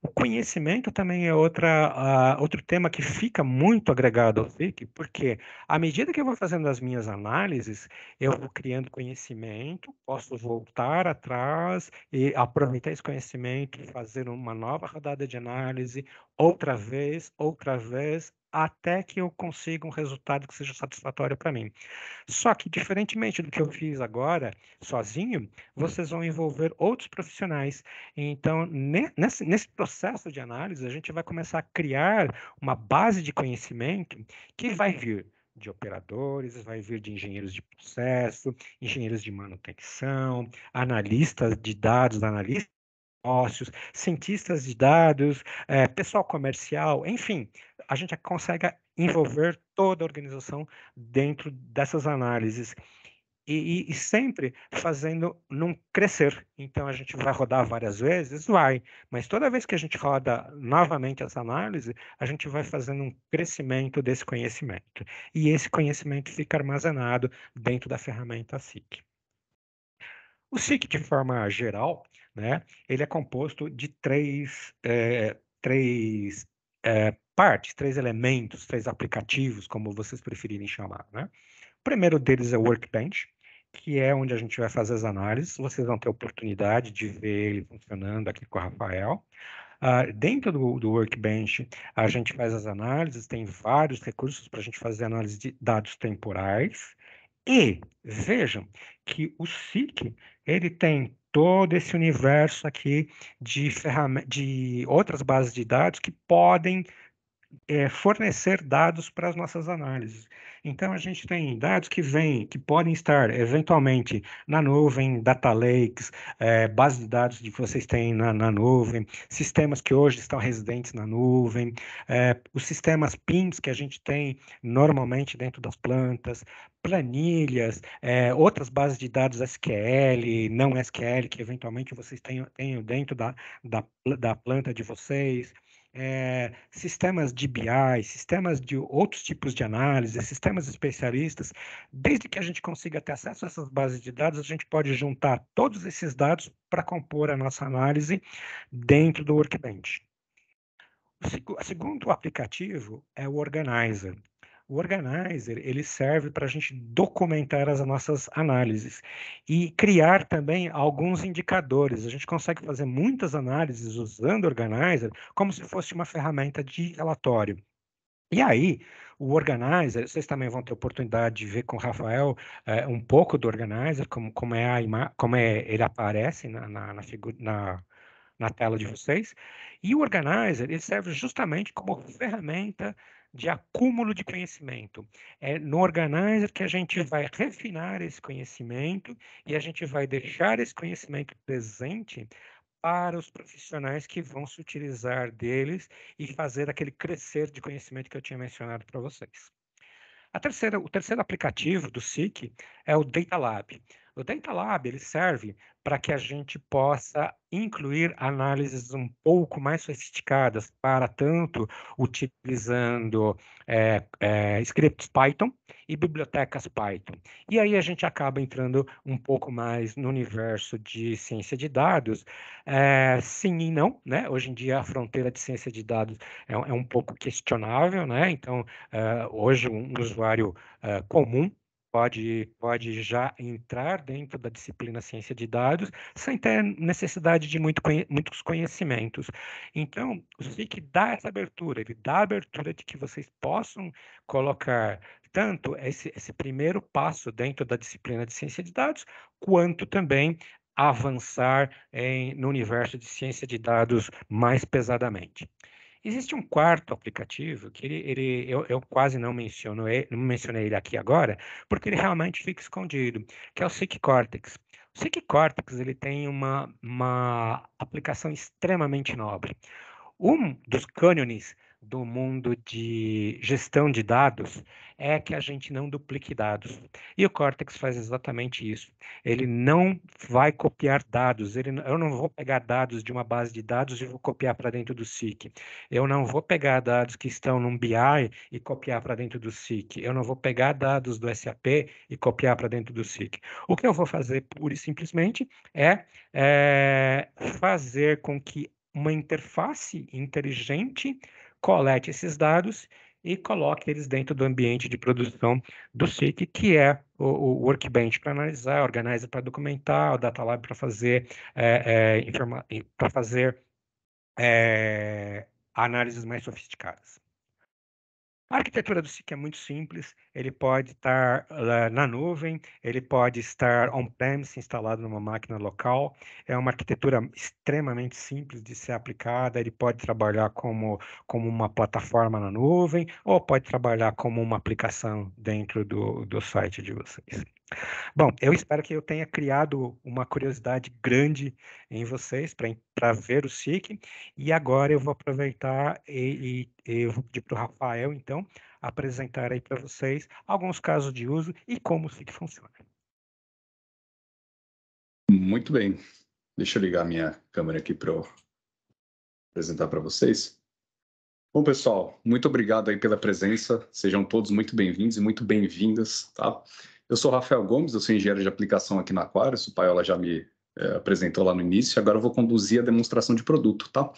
o conhecimento também é outra, uh, outro tema que fica muito agregado ao FIC, porque à medida que eu vou fazendo as minhas análises, eu vou criando conhecimento, posso voltar atrás e aproveitar esse conhecimento, fazer uma nova rodada de análise, outra vez, outra vez, até que eu consiga um resultado que seja satisfatório para mim. Só que, diferentemente do que eu fiz agora, sozinho, vocês vão envolver outros profissionais. Então, nesse, nesse processo de análise, a gente vai começar a criar uma base de conhecimento que vai vir de operadores, vai vir de engenheiros de processo, engenheiros de manutenção, analistas de dados, analistas negócios, cientistas de dados, é, pessoal comercial, enfim, a gente consegue envolver toda a organização dentro dessas análises. E, e, e, sempre fazendo num crescer. Então a gente vai rodar várias vezes? Vai. Mas toda vez que a gente roda novamente essa análise, a gente vai fazendo um crescimento desse conhecimento. E esse conhecimento fica armazenado dentro da ferramenta SIC. O SIC, de forma geral, né, ele é composto de três, é, três é, partes, três elementos, três aplicativos, como vocês preferirem chamar. Né? O primeiro deles é o Workbench, que é onde a gente vai fazer as análises. Vocês vão ter oportunidade de ver ele funcionando aqui com o Rafael. Uh, dentro do, do, Workbench, a gente faz as análises, tem vários recursos para a gente fazer análise de dados temporais, e vejam que o SIC ele tem todo esse universo aqui de, de outras bases de dados que podem é, fornecer dados para as nossas análises. Então, a gente tem dados que vêm, que podem estar eventualmente na nuvem, data lakes, é, eh, base de dados que vocês têm na, na, nuvem, sistemas que hoje estão residentes na nuvem, é, os sistemas PIMS que a gente tem normalmente dentro das plantas, planilhas, é, outras bases de dados SQL, não SQL, que eventualmente vocês tenham, tenham dentro da, da, da planta de vocês é, sistemas de BI, sistemas de outros tipos de análise, sistemas especialistas, desde que a gente consiga ter acesso a essas bases de dados, a gente pode juntar todos esses dados para compor a nossa análise dentro do Workbench. O segundo aplicativo é o Organizer. O organizer, ele serve para a gente documentar as nossas análises e criar também alguns indicadores. A gente consegue fazer muitas análises usando o organizer como se fosse uma ferramenta de relatório. E aí, o Organizer, vocês também vão ter oportunidade de ver com o Rafael é, um pouco do Organizer, como, como, é, a como é ele aparece na, na, na, na, na tela de vocês. E o Organizer, ele serve justamente como ferramenta de acúmulo de conhecimento. É no Organizer que a gente vai refinar esse conhecimento e a gente vai deixar esse conhecimento presente para os profissionais que vão se utilizar deles e fazer aquele crescer de conhecimento que eu tinha mencionado para vocês. A terceira, o terceiro aplicativo do SIC é o Data Lab. O Data Lab ele serve para que a gente possa incluir análises um pouco mais sofisticadas para tanto utilizando é, é, scripts Python e bibliotecas Python. E aí a gente acaba entrando um pouco mais no universo de ciência de dados. É, sim e não, né? Hoje em dia a fronteira de ciência de dados é, um é pouco questionável, né? Então hoje um usuário comum pode, pode já entrar dentro da disciplina ciência de dados sem ter necessidade de muito, muitos conhecimentos. Então, o SIC dá essa abertura, ele dá a abertura de que vocês possam colocar tanto esse, esse primeiro passo dentro da disciplina de ciência de dados, quanto também avançar em, no universo de ciência de dados mais pesadamente. Existe um quarto aplicativo que ele, ele eu, eu, quase não menciono, não mencionei ele aqui agora, porque ele realmente fica escondido, que é o Sick Cortex. O Sick Cortex ele tem uma, uma aplicação extremamente nobre. Um dos cânones do mundo de gestão de dados é que a gente não duplique dados. E o Cortex faz exatamente isso. Ele não vai copiar dados. Ele, eu não vou pegar dados de uma base de dados e vou copiar para dentro do SIC. Eu não vou pegar dados que estão num BI e copiar para dentro do SIC. Eu não vou pegar dados do SAP e copiar para dentro do SIC. O que eu vou fazer, pura e simplesmente, é, é fazer com que uma interface inteligente colete esses dados e coloque eles dentro do ambiente de produção do SIC, que é o, o Workbench para analisar, organiza para documentar, o Data Lab para fazer, é, é, para fazer é, análises mais sofisticadas. A arquitetura do SIC é muito simples, ele pode estar uh, na nuvem, ele pode estar on-premise instalado numa máquina local, é uma arquitetura extremamente simples de ser aplicada, ele pode trabalhar como, como uma plataforma na nuvem ou pode trabalhar como uma aplicação dentro do, do site de vocês. Bom, eu espero que eu tenha criado uma curiosidade grande em vocês para ver o SIC. E agora eu vou aproveitar e, e, e eu vou pedir para o Rafael, então, apresentar aí para vocês alguns casos de uso e como o SIC funciona. Muito bem. Deixa eu ligar minha câmera aqui para apresentar para vocês. Bom, pessoal, muito obrigado aí pela presença. Sejam todos muito bem-vindos e muito bem-vindas, tá? Eu sou Rafael Gomes, eu sou engenheiro de aplicação aqui na Aquarius, o Paiola já me é, apresentou lá no início, agora eu vou conduzir a demonstração de produto, tá?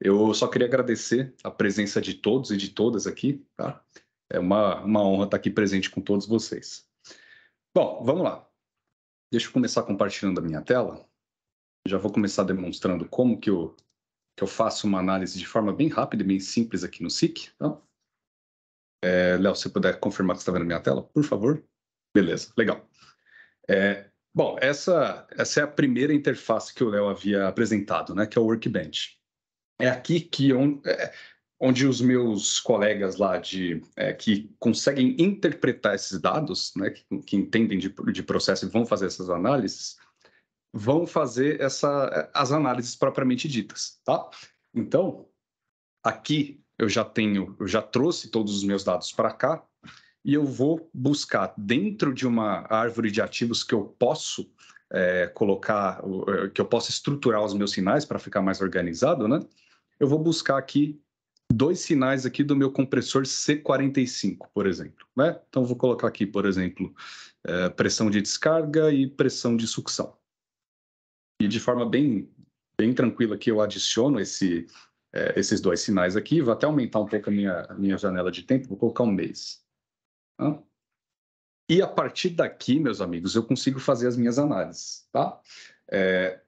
Eu só queria agradecer a presença de todos e de todas aqui, tá? É uma, uma honra estar aqui presente com todos vocês. Bom, vamos lá. Deixa eu começar compartilhando a minha tela. Já vou começar demonstrando como que eu, que eu faço uma análise de forma bem rápida e bem simples aqui no SIC. Tá? É, Léo, se puder confirmar que está vendo a minha tela, por favor. Beleza, legal. É, bom, essa, essa é a primeira interface que o Léo havia apresentado, né, que é o Workbench. É aqui que on, é, onde os meus colegas lá de é, que conseguem interpretar esses dados, né, que, que entendem de, de processo e vão fazer essas análises, vão fazer essa, as análises propriamente ditas, tá? Então, aqui eu já tenho, eu já trouxe todos os meus dados para cá e eu vou buscar dentro de uma árvore de ativos que eu posso é, colocar, é, que eu possa estruturar os meus sinais para ficar mais organizado, né? Eu vou buscar aqui dois sinais aqui do meu compressor C45, por exemplo, né? Então vou colocar aqui, por exemplo, é, pressão de descarga e pressão de sucção. E de forma bem bem tranquila que eu adiciono esse, é, esses dois sinais aqui, vou até aumentar um pouco a minha, a minha janela de tempo, vou colocar um mês. E a partir daqui, meus amigos, eu consigo fazer as minhas análises. Tá? É,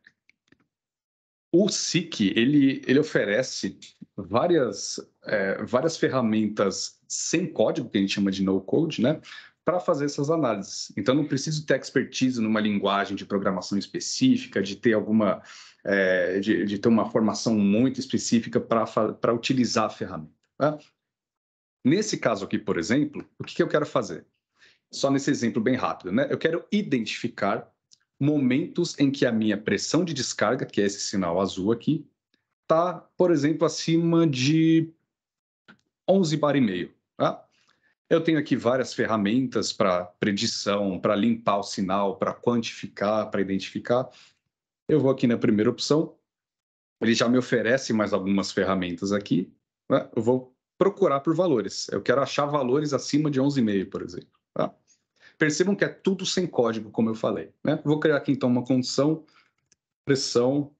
o SIC ele, ele oferece várias, é, várias ferramentas sem código, que a gente chama de no-code, né? para fazer essas análises. Então, não preciso ter expertise numa linguagem de programação específica, de ter alguma, é, de, de, ter uma formação muito específica para utilizar a ferramenta. Né? Nesse caso aqui, por exemplo, o que, que eu quero fazer? Só nesse exemplo bem rápido, né? Eu quero identificar momentos em que a minha pressão de descarga, que é esse sinal azul aqui, está, por exemplo, acima de 11 bar e meio. Tá? Eu tenho aqui várias ferramentas para predição, para limpar o sinal, para quantificar, para identificar. Eu vou aqui na primeira opção. Ele já me oferece mais algumas ferramentas aqui. Né? Eu vou procurar por valores. Eu quero achar valores acima de 11,5, por exemplo. Tá? Percebam que é tudo sem código, como eu falei. Né? Vou criar aqui, então, uma condição pressão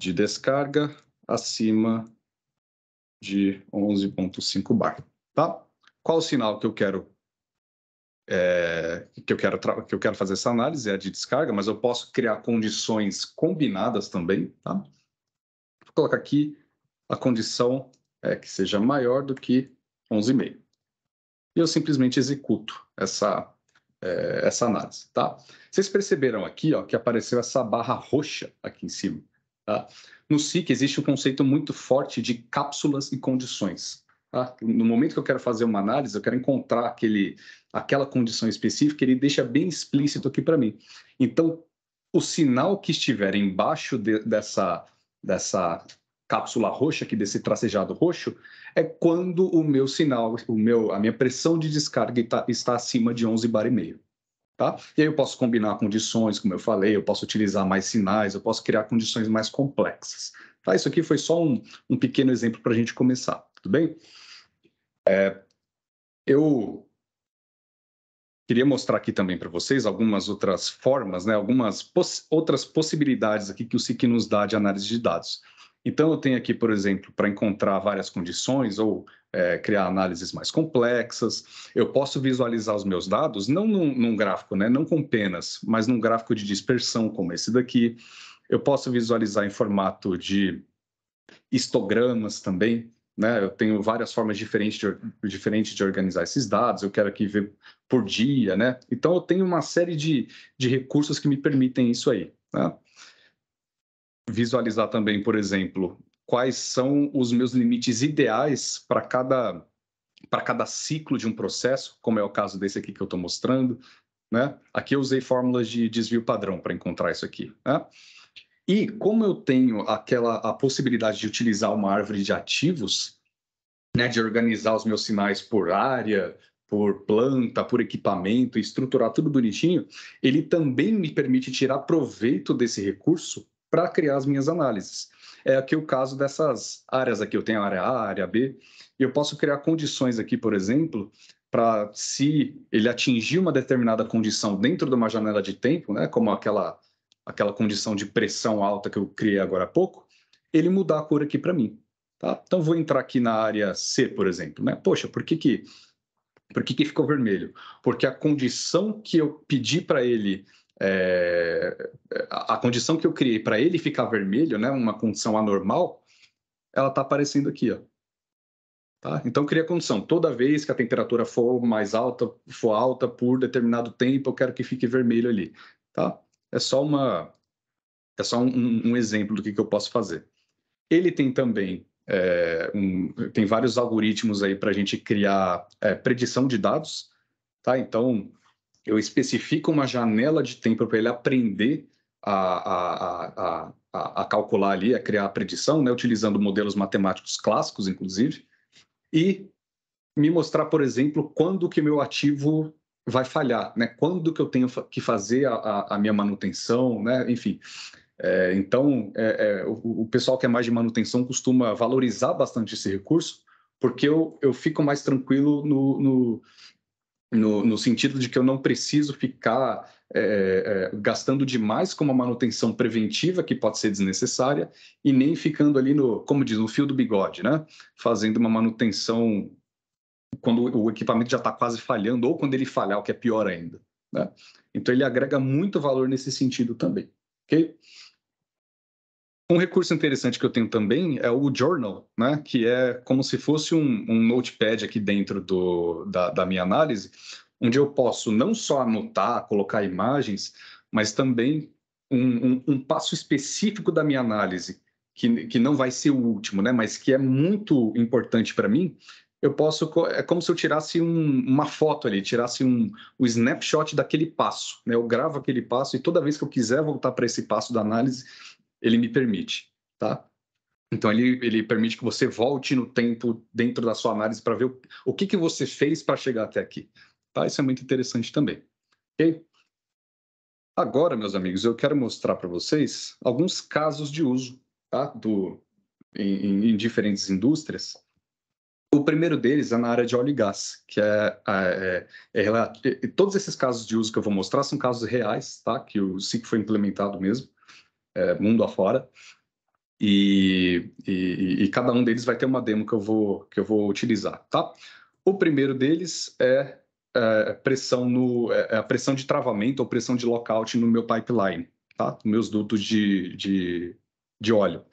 de descarga acima de 11,5 bar. Tá? Qual o sinal que eu quero é, que, eu quero que eu quero fazer essa análise? É a de descarga, mas eu posso criar condições combinadas também. Tá? Vou colocar aqui a condição é, que seja maior do que 11,5. E eu simplesmente executo essa, é, essa análise, tá? Vocês perceberam aqui, ó, que apareceu essa barra roxa aqui em cima, tá? No SIC existe um conceito muito forte de cápsulas e condições. Tá? No momento que eu quero fazer uma análise, eu quero encontrar aquele, aquela condição específica, ele deixa bem explícito aqui para mim. Então, o sinal que estiver embaixo de, dessa, dessa cápsula roxa aqui desse tracejado roxo, é quando o meu sinal, o meu, a minha pressão de descarga está, está acima de 11 bar e meio. Tá? E aí eu posso combinar condições, como eu falei, eu posso utilizar mais sinais, eu posso criar condições mais complexas. Tá? Isso aqui foi só um, um pequeno exemplo para a gente começar, tudo bem? É, eu queria mostrar aqui também para vocês algumas outras formas, né? algumas poss outras possibilidades aqui que o SIC nos dá de análise de dados. Então, eu tenho aqui, por exemplo, para encontrar várias condições ou é, criar análises mais complexas, eu posso visualizar os meus dados não num, num gráfico, né, não com penas, mas num gráfico de dispersão como esse daqui. Eu posso visualizar em formato de histogramas também, né? Eu tenho várias formas diferentes de, diferentes de organizar esses dados, eu quero aqui ver por dia, né? Então, eu tenho uma série de, de recursos que me permitem isso aí. Né? visualizar também, por exemplo, quais são os meus limites ideais para cada para cada ciclo de um processo, como é o caso desse aqui que eu estou mostrando. Né? Aqui eu usei fórmulas de desvio padrão para encontrar isso aqui. Né? E como eu tenho aquela a possibilidade de utilizar uma árvore de ativos, né, de organizar os meus sinais por área, por planta, por equipamento, estruturar tudo bonitinho, ele também me permite tirar proveito desse recurso para criar as minhas análises. É aqui o caso dessas áreas aqui. Eu tenho a área A, a área B, e eu posso criar condições aqui, por exemplo, para se ele atingir uma determinada condição dentro de uma janela de tempo, né, como aquela, aquela condição de pressão alta que eu criei agora há pouco, ele mudar a cor aqui para mim. Tá? Então, vou entrar aqui na área C, por exemplo. Né? Poxa, por que, que, por que, que ficou vermelho? Porque a condição que eu pedi para ele é, é a, condição que eu criei para ele ficar vermelho, né, uma condição anormal, ela está aparecendo aqui, ó. Tá? Então, cria condição. Toda vez que a temperatura for mais alta, for alta por determinado tempo, eu quero que fique vermelho ali. Tá? É só, uma, é só um, um exemplo do que, que, eu posso fazer. Ele tem também é, um, tem vários algoritmos aí para a gente criar é, predição de dados. Tá? Então, eu especifico uma janela de tempo para ele aprender a, a, a, a, calcular ali, a criar a predição, né, utilizando modelos matemáticos clássicos, inclusive, e me mostrar, por exemplo, quando que meu ativo vai falhar, né? Quando que eu tenho que fazer a, minha manutenção, né? Enfim, é, então é, é, o, o, pessoal que é mais de manutenção costuma valorizar bastante esse recurso, porque eu, eu fico mais tranquilo no, no no, no, sentido de que eu não preciso ficar é, é, gastando demais com uma manutenção preventiva que pode ser desnecessária e nem ficando ali no, como diz, no fio do bigode, né? Fazendo uma manutenção quando o equipamento já está quase falhando ou quando ele falhar, o que é pior ainda. Né? Então ele agrega muito valor nesse sentido também, ok? Um recurso interessante que eu tenho também é o Journal, né? que é como se fosse um, um notepad aqui dentro do, da, da minha análise, onde eu posso não só anotar, colocar imagens, mas também um, um, um, passo específico da minha análise, que, que não vai ser o último, né? mas que é muito importante para mim, eu posso. É como se eu tirasse um, uma foto ali, tirasse um, um snapshot daquele passo. Né? Eu gravo aquele passo e toda vez que eu quiser voltar para esse passo da análise, ele me permite, tá? Então ele, ele permite que você volte no tempo dentro da sua análise para ver o, o, que, que você fez para chegar até aqui. Tá? Isso é muito interessante também. Ok? Agora, meus amigos, eu quero mostrar para vocês alguns casos de uso tá? Do, em, em, diferentes indústrias. O primeiro deles é na área de óleo e gás, que é, é, é, é, todos esses casos de uso que eu vou mostrar são casos reais, tá? Que o SIC foi implementado mesmo é, mundo afora. E, e, e, cada um deles vai ter uma demo que eu vou, que eu vou utilizar, tá? O primeiro deles é, é, é pressão no, é, é a pressão de travamento ou pressão de lockout no meu pipeline, tá? Meus dutos de, de, de óleo.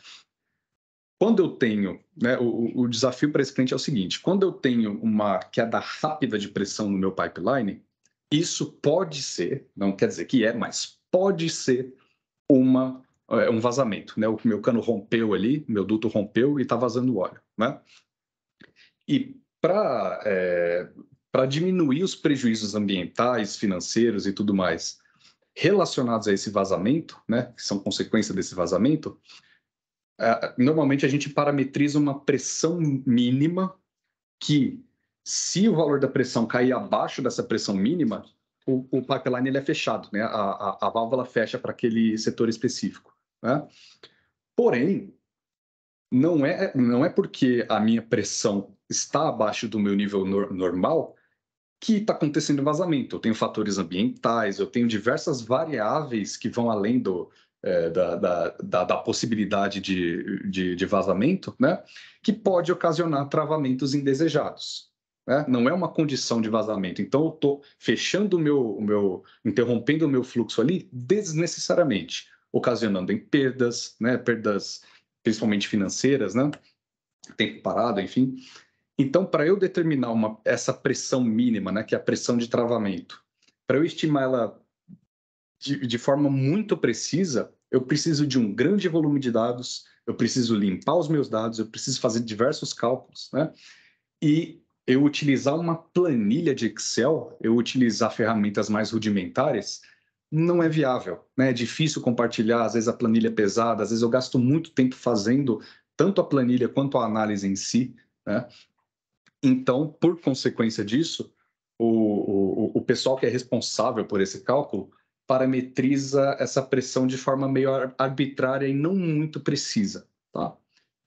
Quando eu tenho, né, o, o desafio para esse cliente é o seguinte: quando eu tenho uma queda rápida de pressão no meu pipeline, isso pode ser, não quer dizer que é, mas pode ser uma é um vazamento, né? O meu cano rompeu ali, meu duto rompeu e está vazando óleo, né? E para é, para diminuir os prejuízos ambientais, financeiros e tudo mais relacionados a esse vazamento, né? Que são consequência desse vazamento. É, normalmente a gente parametriza uma pressão mínima que, se o valor da pressão cair abaixo dessa pressão mínima, o, o pipeline ele é fechado, né? A, a, a válvula fecha para aquele setor específico. Né? Porém, não é, não é porque a minha pressão está abaixo do meu nível nor normal que está acontecendo vazamento. Eu tenho fatores ambientais, eu tenho diversas variáveis que vão além do, é, da, da, da, da, possibilidade de, de, de, vazamento, né? que pode ocasionar travamentos indesejados. Né? Não é uma condição de vazamento. Então, eu estou fechando o meu, o meu, interrompendo o meu fluxo ali desnecessariamente ocasionando em perdas, né? Perdas principalmente financeiras, né? Tempo parado, enfim. Então, para eu determinar uma, essa pressão mínima, né, que é a pressão de travamento, para eu estimar ela de, de forma muito precisa, eu preciso de um grande volume de dados, eu preciso limpar os meus dados, eu preciso fazer diversos cálculos, né? E eu utilizar uma planilha de Excel, eu utilizar ferramentas mais rudimentares, não é viável. Né? É difícil compartilhar, às vezes a planilha é pesada, às vezes eu gasto muito tempo fazendo tanto a planilha quanto a análise em si. Né? Então, por consequência disso, o, o, o pessoal que é responsável por esse cálculo parametriza essa pressão de forma meio arbitrária e não muito precisa. Tá?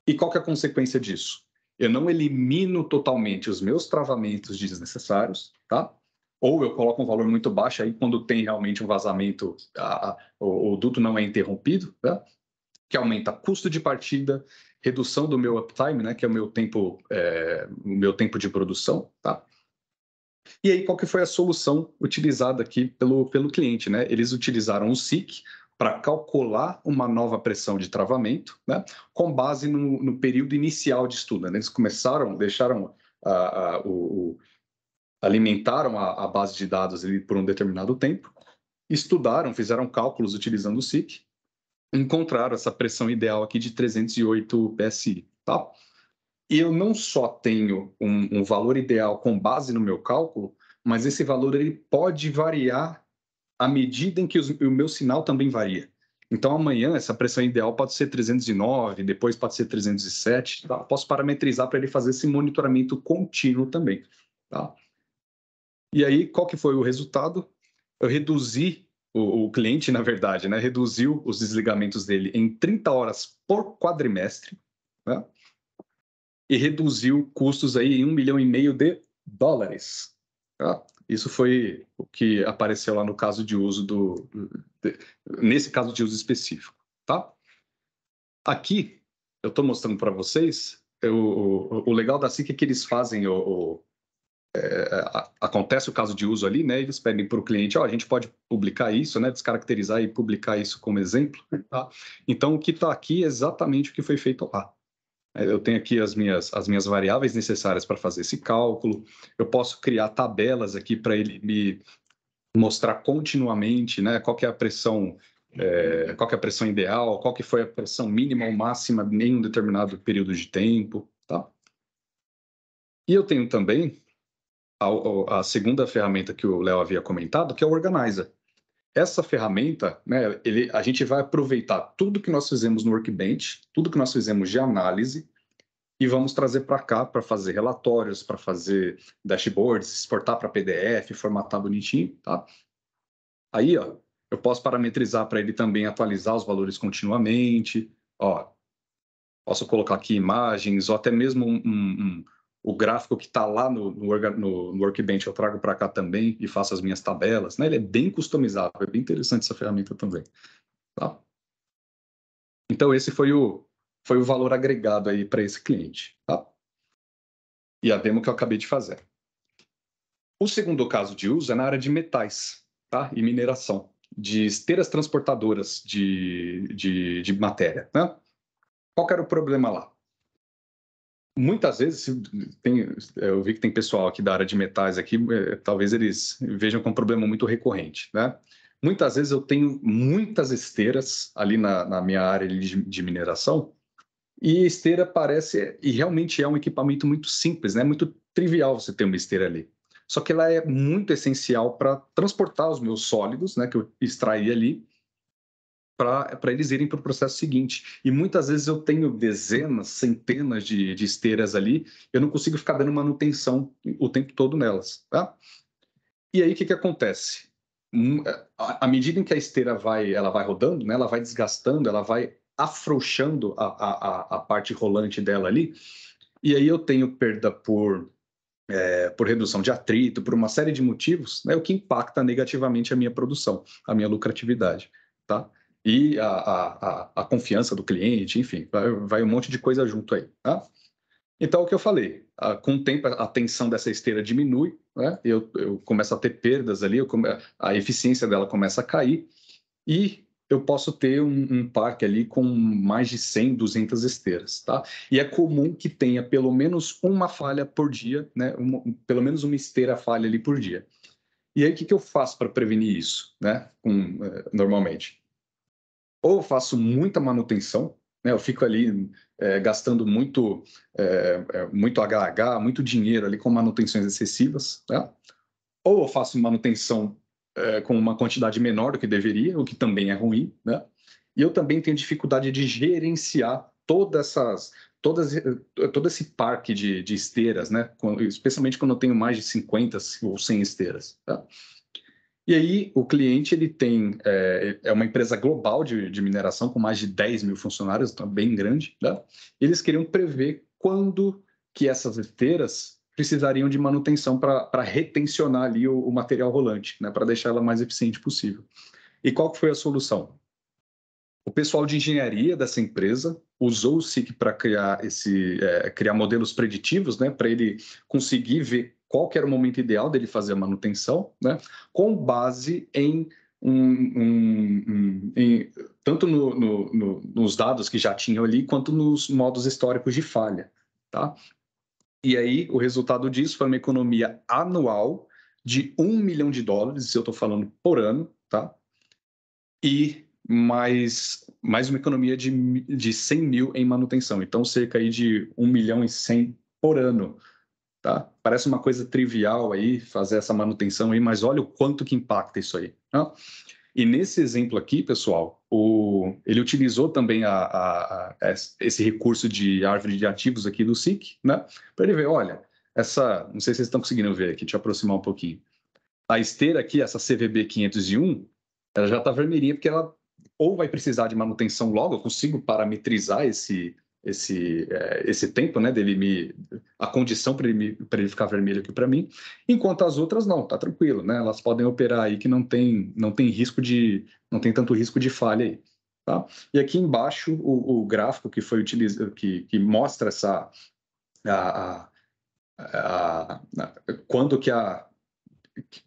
E qual que é a consequência disso? Eu não elimino totalmente os meus travamentos desnecessários, tá? ou eu coloco um valor muito baixo aí quando tem realmente um vazamento, a, a, o, o, duto não é interrompido, né? que aumenta custo de partida, redução do meu uptime, né? que é o meu tempo, é, o meu tempo de produção, tá? E aí qual que foi a solução utilizada aqui pelo, pelo cliente, né? Eles utilizaram o SIC, para calcular uma nova pressão de travamento, né, com base no, no período inicial de estudo. Né? Eles começaram, deixaram a, a, o, alimentaram a, a base de dados ali por um determinado tempo, estudaram, fizeram cálculos utilizando o SIC, encontraram essa pressão ideal aqui de 308 PSI, tá? E eu não só tenho um, um valor ideal com base no meu cálculo, mas esse valor ele pode variar à medida em que os, o meu sinal também varia. Então, amanhã, essa pressão ideal pode ser 309, depois pode ser 307. Tá? Posso parametrizar para ele fazer esse monitoramento contínuo também. Tá? E aí, qual que foi o resultado? Eu reduzi o, o cliente, na verdade, né, reduziu os desligamentos dele em 30 horas por quadrimestre, né? E reduziu custos aí em um milhão e meio de dólares. Tá? Isso foi o que apareceu lá no caso de uso do, de, nesse caso de uso específico, tá? Aqui eu estou mostrando para vocês eu, o, o, legal da SIC é que eles fazem o, o, é, acontece o caso de uso ali, né? Eles pedem para o cliente, ó, oh, a gente pode publicar isso, né? Descaracterizar e publicar isso como exemplo. Tá? Então, o que está aqui é exatamente o que foi feito lá. É, eu tenho aqui as minhas, as minhas variáveis necessárias para fazer esse cálculo. Eu posso criar tabelas aqui para ele me mostrar continuamente, né? Qual é a pressão é, qual é a pressão ideal, qual que foi a pressão mínima ou máxima em um determinado período de tempo, tá? E eu tenho também a, a segunda ferramenta que o Léo havia comentado, que é o Organizer. Essa ferramenta, né, ele, a gente vai aproveitar tudo que nós fizemos no Workbench, tudo que nós fizemos de análise, e vamos trazer para cá para fazer relatórios, para fazer dashboards, exportar para PDF, formatar bonitinho, tá? Aí, ó, eu posso parametrizar para ele também atualizar os valores continuamente, ó, posso colocar aqui imagens ou até mesmo um, um, o gráfico que está lá no, no, no, Workbench eu trago para cá também e faço as minhas tabelas. Né? Ele é bem customizável, é bem interessante essa ferramenta também. Tá? Então, esse foi o, foi o valor agregado aí para esse cliente. Tá? E a demo que eu acabei de fazer. O segundo caso de uso é na área de metais tá? e mineração, de esteiras transportadoras de, de, de matéria. Né? Qual era o problema lá? Muitas vezes, tem, é, eu vi que tem pessoal aqui da área de metais aqui, é, talvez eles vejam com um problema muito recorrente, né? Muitas vezes eu tenho muitas esteiras ali na, na minha área de, de mineração e esteira parece, e realmente é um equipamento muito simples, né? Muito trivial você ter uma esteira ali. Só que ela é muito essencial para transportar os meus sólidos, né? Que eu extraí ali para eles irem para o processo seguinte. E muitas vezes eu tenho dezenas, centenas de, de esteiras ali, eu não consigo ficar dando manutenção o tempo todo nelas. Tá? E aí o que, que acontece? Hum, é, à medida em que a esteira vai, ela vai rodando, né, ela vai desgastando, ela vai afrouxando a, a, a parte rolante dela ali, e aí eu tenho perda por é, por redução de atrito, por uma série de motivos, né, o que impacta negativamente a minha produção, a minha lucratividade, tá? e a, a, a, confiança do cliente, enfim, vai, vai, um monte de coisa junto aí. Tá? Então, o que eu falei, a, ah, com o tempo a tensão dessa esteira diminui, né? eu, eu começo a ter perdas ali, come, a eficiência dela começa a cair e eu posso ter um, um, parque ali com mais de 100, 200 esteiras, tá? E é comum que tenha pelo menos uma falha por dia, né? Uma, pelo menos uma esteira falha ali por dia. E aí, o que, que eu faço para prevenir isso, né? Um, eh, normalmente ou eu faço muita manutenção, né? eu fico ali é, gastando muito, é, é muito HH, muito dinheiro ali com manutenções excessivas, né? ou eu faço manutenção é, com uma quantidade menor do que deveria, o que também é ruim, né? E eu também tenho dificuldade de gerenciar todas essas, todas, todo esse parque de, de esteiras, né? Especialmente quando eu tenho mais de 50 ou 100 esteiras. Tá? E aí o cliente ele tem é, é uma empresa global de, de, mineração com mais de 10 mil funcionários, então é bem grande. Né? Eles queriam prever quando que essas esteiras precisariam de manutenção para retencionar ali o, o material rolante, né? para deixar ela mais eficiente possível. E qual foi a solução? O pessoal de engenharia dessa empresa usou o SIC para criar esse é, criar modelos preditivos, né, para ele conseguir ver qual que era o momento ideal dele fazer a manutenção, né? com base em um, um, um, em, tanto no, no, no, nos dados que já tinham ali, quanto nos modos históricos de falha. Tá? E aí, o resultado disso foi uma economia anual de um milhão de dólares, se eu estou falando por ano, tá? e mais, mais uma economia de, de 100 mil em manutenção. Então, cerca aí de um milhão e 100 por ano Tá? Parece uma coisa trivial aí fazer essa manutenção aí, mas olha o quanto que impacta isso aí. Né? E nesse exemplo aqui, pessoal, o, ele utilizou também a, a, a, esse recurso de árvore de ativos aqui do SIC, né? Para ele ver, olha, essa, não sei se vocês estão conseguindo ver aqui, deixa eu aproximar um pouquinho. A esteira aqui, essa CVB 501, ela já está vermelhinha porque ela ou vai precisar de manutenção logo, eu consigo parametrizar esse, esse, é, esse tempo, né, dele me a condição para ele, ele ficar vermelho aqui para mim, enquanto as outras não, tá tranquilo, né? Elas podem operar aí que não tem não tem risco de não tem tanto risco de falha aí, tá? E aqui embaixo o, o gráfico que foi utilizado que, que mostra essa a, a, a, quando que a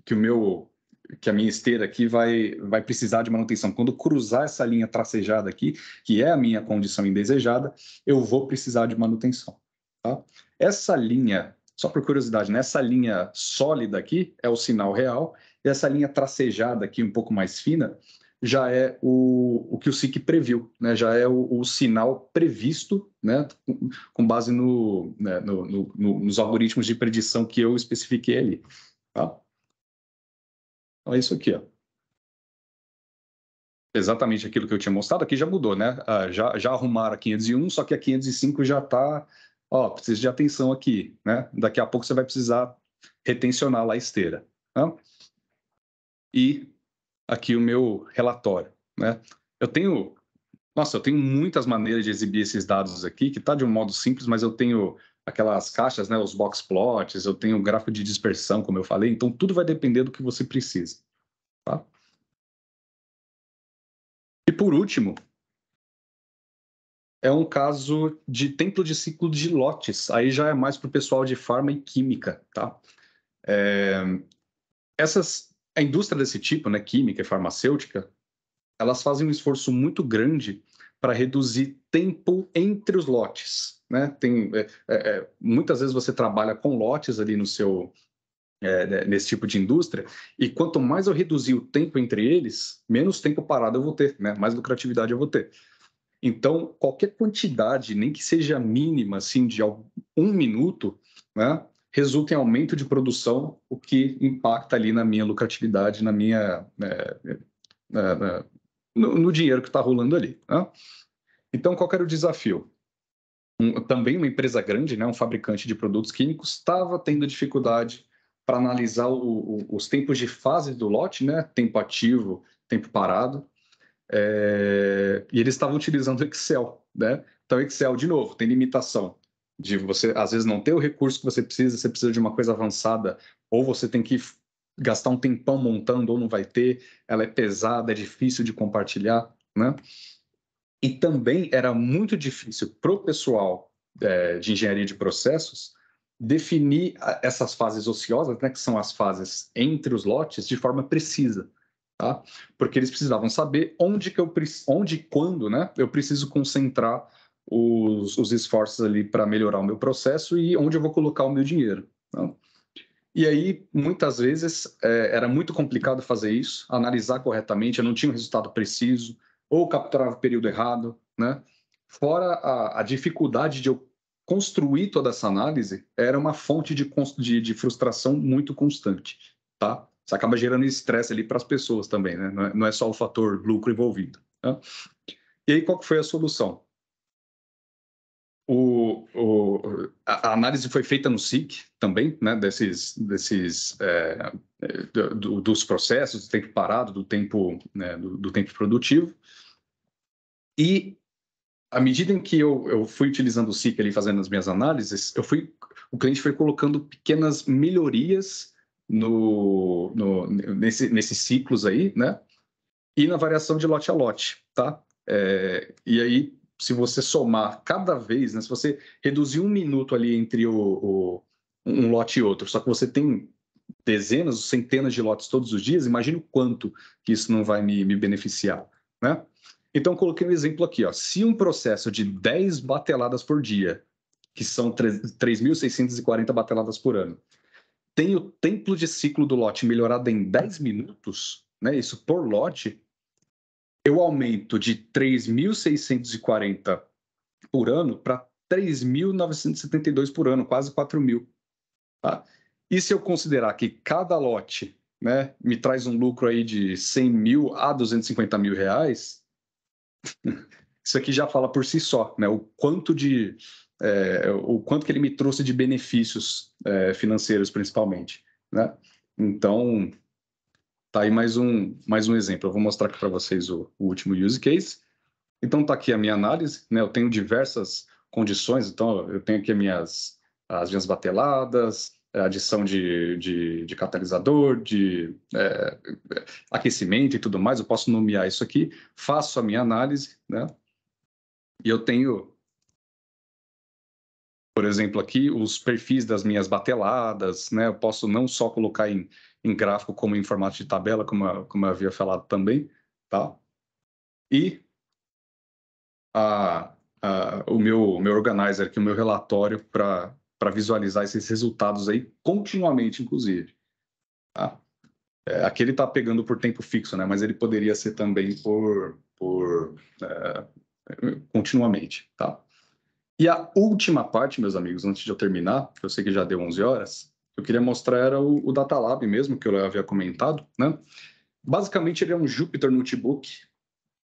que o meu que a minha esteira aqui vai, vai precisar de manutenção. Quando cruzar essa linha tracejada aqui, que é a minha condição indesejada, eu vou precisar de manutenção. Tá? Essa linha, só por curiosidade, nessa né? linha sólida aqui é o sinal real, e essa linha tracejada aqui, um pouco mais fina, já é o, o que o SIC previu, né? já é o, o sinal previsto né? com, base no, né? no, no, no, nos algoritmos de predição que eu especifiquei ali. Tá? Então é isso aqui, ó. Exatamente aquilo que eu tinha mostrado aqui já mudou, né? Ah, já, já arrumaram a 501, só que a 505 já está, ó, precisa de atenção aqui, né? Daqui a pouco você vai precisar retencionar lá a esteira. Né? E aqui o meu relatório, né? Eu tenho nossa, eu tenho muitas maneiras de exibir esses dados aqui, que está de um modo simples, mas eu tenho aquelas caixas, né, os box plots, eu tenho gráfico de dispersão, como eu falei, então tudo vai depender do que você precisa. Tá? E por último, é um caso de templo de ciclo de lotes. Aí já é mais para o pessoal de farma e química, tá? É, essas, a indústria desse tipo, né, química e farmacêutica, elas fazem um esforço muito grande para reduzir tempo entre os lotes. Né? Tem, é, é, é, muitas vezes você trabalha com lotes ali no seu é, né, nesse tipo de indústria e quanto mais eu reduzir o tempo entre eles, menos tempo parado eu vou ter, né? mais lucratividade eu vou ter. Então qualquer quantidade, nem que seja mínima, assim de um minuto, né? resulta em aumento de produção, o que impacta ali na minha lucratividade, na minha na, é, é, no, no dinheiro que está rolando ali. Né? Então, qual era o desafio? Um, também uma empresa grande, né, um fabricante de produtos químicos, estava tendo dificuldade para analisar o, o, os tempos de fase do lote, né, tempo ativo, tempo parado, é... e eles estavam utilizando Excel, né? Então Excel de novo tem limitação de você às vezes não ter o recurso que você precisa, você precisa de uma coisa avançada ou você tem que gastar um tempão montando ou não vai ter, ela é pesada, é difícil de compartilhar, né? E também era muito difícil para o pessoal é, de engenharia de processos definir essas fases ociosas, né, que são as fases entre os lotes, de forma precisa, tá? Porque eles precisavam saber onde que eu onde e quando, né, eu preciso concentrar os, os esforços ali para melhorar o meu processo e onde eu vou colocar o meu dinheiro. Então, e aí, muitas vezes, é, era muito complicado fazer isso, analisar corretamente, eu não tinha um resultado preciso, ou capturava o período errado, né? Fora a, a dificuldade de eu construir toda essa análise, era uma fonte de, de, de frustração muito constante, tá? Isso acaba gerando estresse ali para as pessoas também, né? Não é, não é, só o fator lucro envolvido. Né? E aí, qual foi a solução? O, o, a análise foi feita no SIC também, né, desses, desses é, é do, dos processos, do tempo parado, do tempo, né, do, do, tempo produtivo. E à medida em que eu, eu fui utilizando o SIC ali, fazendo as minhas análises, eu fui, o cliente foi colocando pequenas melhorias no, no nesse, nesses ciclos aí, né? E na variação de lote a lote, tá? É, e aí se você somar cada vez, né, se você reduzir um minuto ali entre o, o, um lote e outro, só que você tem dezenas ou centenas de lotes todos os dias, imagina o quanto que isso não vai me, me beneficiar, né? Então, coloquei um exemplo aqui, ó. se um processo de 10 bateladas por dia, que são 3.640 bateladas por ano, tem o tempo de ciclo do lote melhorado em 10 minutos, né, isso por lote, eu aumento de 3.640 por ano para 3.972 por ano, quase 4.000. Tá? E se eu considerar que cada lote né, me traz um lucro aí de 100 mil a 250 mil reais, *laughs* isso aqui já fala por si só, né? O quanto de é, o quanto que ele me trouxe de benefícios é, financeiros, principalmente, né? Então, Tá aí mais um, mais um exemplo. Eu vou mostrar aqui para vocês o, o, último use case. Então, está aqui a minha análise, né? Eu tenho diversas condições, então eu tenho aqui as minhas, as minhas bateladas, é, adição de, de, de catalisador, de é, aquecimento e tudo mais, eu posso nomear isso aqui, faço a minha análise, né? E eu tenho por exemplo, aqui os perfis das minhas bateladas, né? Eu posso não só colocar em, em gráfico como em formato de tabela, como eu, como eu havia falado também, tá? E a, a, o meu, meu organizer aqui, o meu relatório para visualizar esses resultados aí continuamente, inclusive. Tá? É, aqui ele está pegando por tempo fixo, né? Mas ele poderia ser também por, por é, continuamente, tá? E a última parte, meus amigos, antes de eu terminar, que eu sei que já deu 11 horas, eu queria mostrar era o, o Data Lab mesmo, que eu havia comentado, né? Basicamente, ele é um Jupyter Notebook,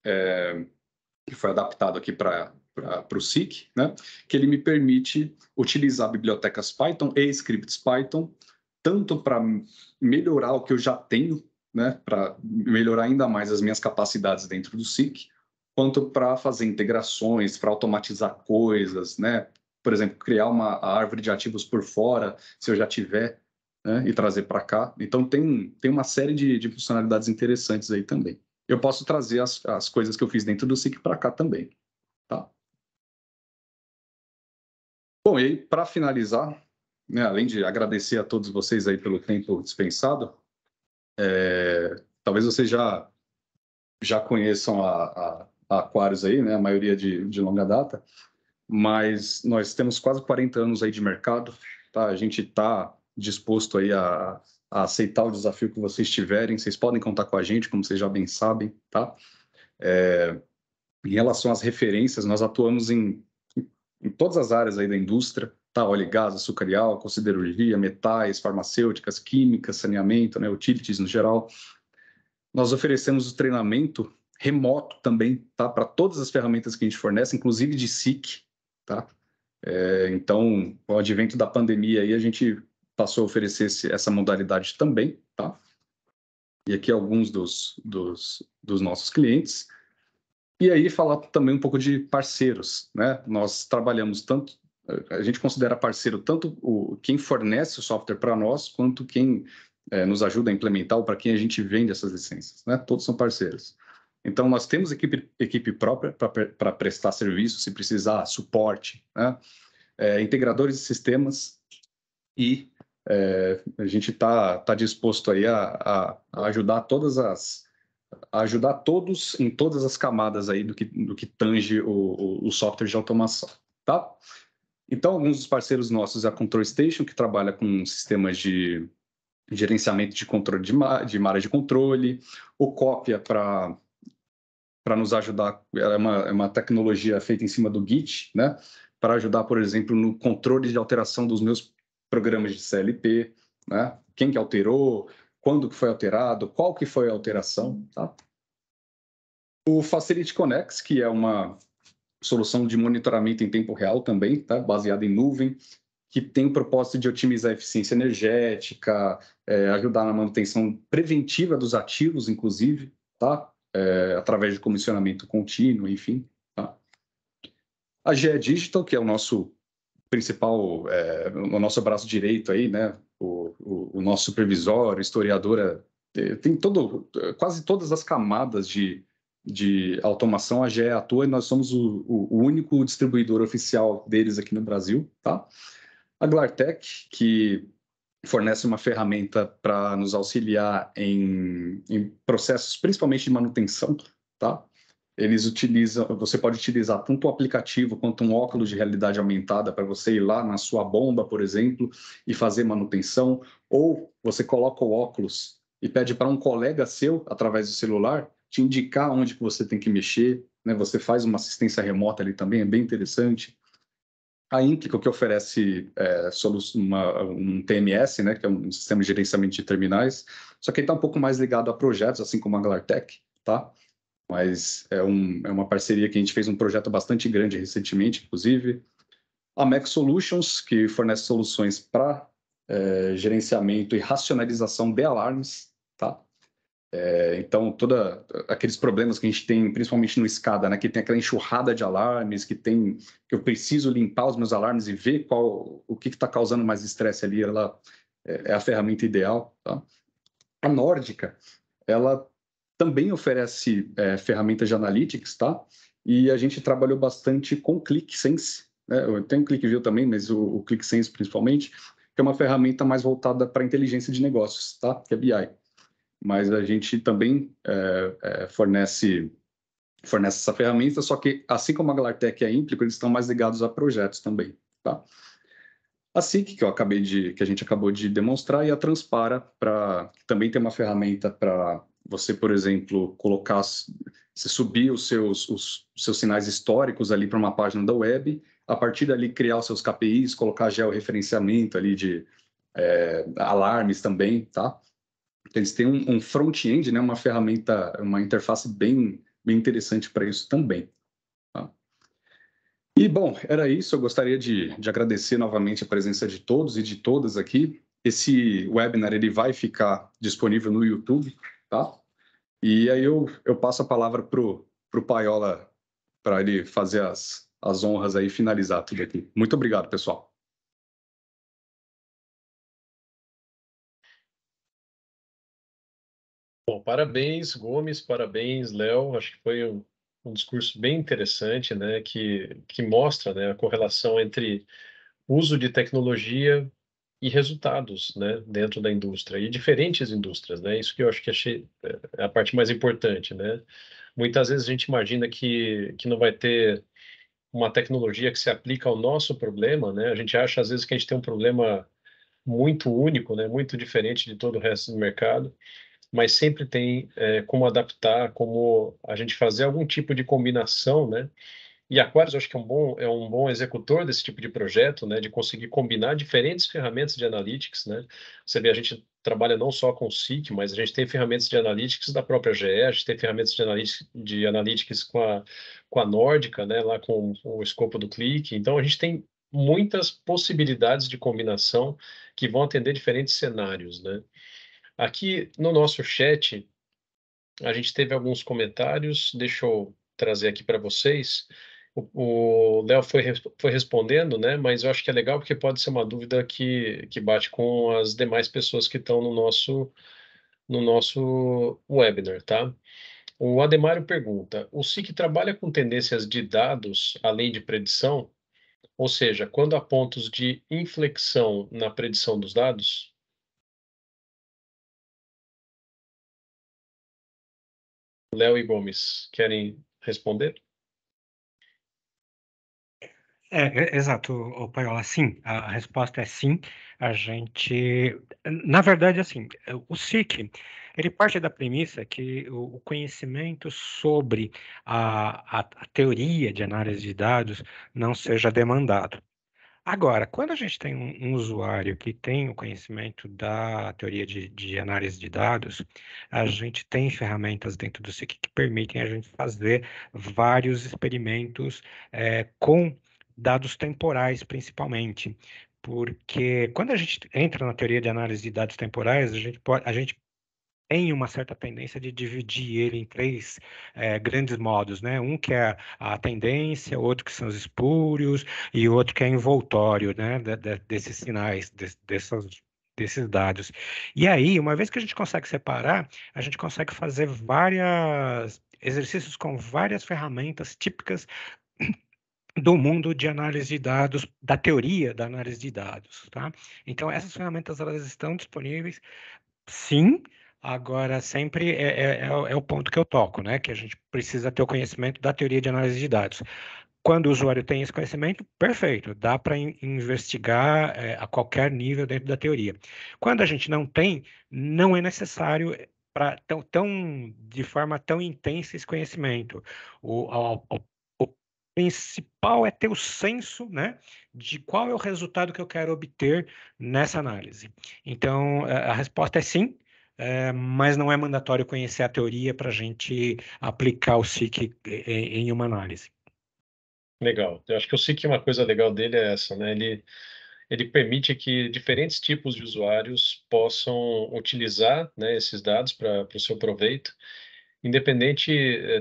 é, que foi adaptado aqui para o SIC, né? que ele me permite utilizar bibliotecas Python e scripts Python, tanto para melhorar o que eu já tenho, né? para melhorar ainda mais as minhas capacidades dentro do SIC, quanto para fazer integrações, para automatizar coisas, né? Por exemplo, criar uma árvore de ativos por fora, se eu já tiver, né? e trazer para cá. Então, tem, tem uma série de, de funcionalidades interessantes aí também. Eu posso trazer as, as coisas que eu fiz dentro do SIC para cá também. Tá? Bom, e para finalizar, né, além de agradecer a todos vocês aí pelo tempo dispensado, é, talvez vocês já, já conheçam a, a aquários aí, né? A maioria de, de longa data. Mas nós temos quase 40 anos aí de mercado, tá? A gente está disposto aí a, a, aceitar o desafio que vocês tiverem. Vocês podem contar com a gente, como vocês já bem sabem, tá? É, em relação às referências, nós atuamos em, em todas as áreas aí da indústria, tá? Óleo e gás, açucarial, considerurgia, metais, farmacêuticas, químicas, saneamento, né? Utilities no geral. Nós oferecemos o treinamento remoto também, tá? Para todas as ferramentas que a gente fornece, inclusive de SIC, tá? É, então, com o advento da pandemia aí, a gente passou a oferecer esse, essa modalidade também, tá? E aqui alguns dos, dos, dos nossos clientes. E aí falar também um pouco de parceiros, né? Nós trabalhamos tanto, a gente considera parceiro tanto o, quem fornece o software para nós, quanto quem é, nos ajuda a implementar ou para quem a gente vende essas licenças, né? Todos são parceiros. Então, nós temos equipe, equipe própria para prestar serviço, se precisar, suporte, né? é, integradores de sistemas e é, a gente está tá disposto aí a, a, a, ajudar todas as ajudar todos em todas as camadas aí do que, do que tange o, o software de automação, tá? Então, alguns dos parceiros nossos é a Control Station, que trabalha com sistemas de gerenciamento de controle de, de área de controle, o Cópia para para nos ajudar. É uma, é uma tecnologia feita em cima do Git, né? Para ajudar, por exemplo, no controle de alteração dos meus programas de CLP, né? Quem que alterou, quando que foi alterado, qual que foi a alteração, tá? O Facility Connect, que é uma solução de monitoramento em tempo real também, tá? Baseada em nuvem, que tem o propósito de otimizar a eficiência energética, é, ajudar na manutenção preventiva dos ativos, inclusive, tá? é, através de comissionamento contínuo, enfim. Tá? A GE Digital, que é o nosso principal, é, o nosso braço direito aí, né? O, o, o nosso supervisor, historiadora, é, tem todo, quase todas as camadas de, de automação. A GE atua e nós somos o, o único distribuidor oficial deles aqui no Brasil, tá? A Glartec, que fornece uma ferramenta para nos auxiliar em, em, processos, principalmente de manutenção, tá? Eles utilizam, você pode utilizar tanto o aplicativo quanto um óculos de realidade aumentada para você ir lá na sua bomba, por exemplo, e fazer manutenção, ou você coloca o óculos e pede para um colega seu, através do celular, te indicar onde que você tem que mexer, né? Você faz uma assistência remota ali também, é bem interessante. A Intrico, que oferece é, uma, um TMS, né, que é um sistema de gerenciamento de terminais, só que ele está um pouco mais ligado a projetos, assim como a Glartec, tá? Mas é, um, é uma parceria que a gente fez um projeto bastante grande recentemente, inclusive. A Mac Solutions, que fornece soluções para é, gerenciamento e racionalização de alarmes, tá? É, então, toda aqueles problemas que a gente tem, principalmente no escada, né, que tem aquela enxurrada de alarmes, que tem que eu preciso limpar os meus alarmes e ver qual o que está causando mais estresse ali, ela é, é a ferramenta ideal. Tá? A Nórdica, ela também oferece é, ferramentas de analytics, tá? E a gente trabalhou bastante com ClickSense, né? tem o ClickView também, mas o, o ClickSense principalmente, que é uma ferramenta mais voltada para inteligência de negócios, tá? Que é BI mas a gente também é, é, fornece fornece essa ferramenta, só que assim como a Galartec é ímplico, eles estão mais ligados a projetos também, tá? A SIC, que eu acabei de, que a gente acabou de demonstrar, e a Transpara, para também tem uma ferramenta para você, por exemplo, colocar, se subir os seus, os, os seus sinais históricos ali para uma página da web, a partir dali criar os seus KPIs, colocar georreferenciamento ali de é, alarmes também, tá? eles têm um, um front-end, né, uma ferramenta, uma interface bem, bem interessante para isso também. Tá? E, bom, era isso. Eu gostaria de, de agradecer novamente a presença de todos e de todas aqui. Esse webinar ele vai ficar disponível no YouTube, tá? E aí eu, eu passo a palavra para o Paiola para ele fazer as, as honras aí e finalizar tudo aqui. Muito obrigado, pessoal. parabéns, Gomes, parabéns, Léo. Acho que foi um, um discurso bem interessante, né, que, que mostra né, a correlação entre uso de tecnologia e resultados né, dentro da indústria, e diferentes indústrias. Né? Isso que eu acho que achei é a parte mais importante. Né? Muitas vezes a gente imagina que, que não vai ter uma tecnologia que se aplica ao nosso problema. Né? A gente acha, às vezes, que a gente tem um problema muito único, né, muito diferente de todo o resto do mercado mas sempre tem é, como adaptar, como a gente fazer algum tipo de combinação, né? E Aquarius, acho que é um bom é um bom executor desse tipo de projeto, né? De conseguir combinar diferentes ferramentas de analytics, né? Você vê, a gente trabalha não só com o SIC, mas a gente tem ferramentas de analytics da própria GE, a gente tem ferramentas de analytics, de analytics com a com a Nórdica, né? Lá com, o escopo do Click. Então a gente tem muitas possibilidades de combinação que vão atender diferentes cenários, né? Aqui no nosso chat, a gente teve alguns comentários, deixa eu trazer aqui para vocês. O Léo foi, foi respondendo, né? Mas eu acho que é legal porque pode ser uma dúvida que, que bate com as demais pessoas que estão no nosso, no nosso webinar, tá? O Ademário pergunta: o SIC trabalha com tendências de dados além de predição? Ou seja, quando há pontos de inflexão na predição dos dados? Léo e Gomes, querem responder? É, é exato, o Paiola, sim, a resposta é sim. A gente, na verdade, assim, o SIC, ele parte da premissa que o conhecimento sobre a, a, a teoria de análise de dados não seja demandado. Agora, quando a gente tem um, um, usuário que tem o conhecimento da teoria de, de, análise de dados, a gente tem ferramentas dentro do SIC que permitem a gente fazer vários experimentos é, com dados temporais, principalmente. Porque quando a gente entra na teoria de análise de dados temporais, a gente, pode, a gente tem uma certa tendência de dividir ele em três é, grandes modos, né? Um que é a tendência, outro que são os espúrios e outro que é envoltório, né? De, de, desses sinais, de, dessas desses dados. E aí, uma vez que a gente consegue separar, a gente consegue fazer vários exercícios com várias ferramentas típicas *clears throat* do mundo de análise de dados, da teoria da análise de dados, tá? Então, essas ferramentas, elas estão disponíveis, sim, Agora, sempre é, é, é, é, o ponto que eu toco, né? Que a gente precisa ter o conhecimento da teoria de análise de dados. Quando o usuário tem esse conhecimento, perfeito, dá para in investigar é, a qualquer nível dentro da teoria. Quando a gente não tem, não é necessário é, para tão, tão de forma tão intensa esse conhecimento. O, o, o, o principal é ter o senso, né, de qual é o resultado que eu quero obter nessa análise. Então, a resposta é sim, é, mas não é mandatório conhecer a teoria para a gente aplicar o SIC em, eh, eh, em uma análise. Legal. Eu acho que o SIC, uma coisa legal dele é essa, né? Ele, ele permite que diferentes tipos de usuários possam utilizar né, esses dados para o seu proveito, independente,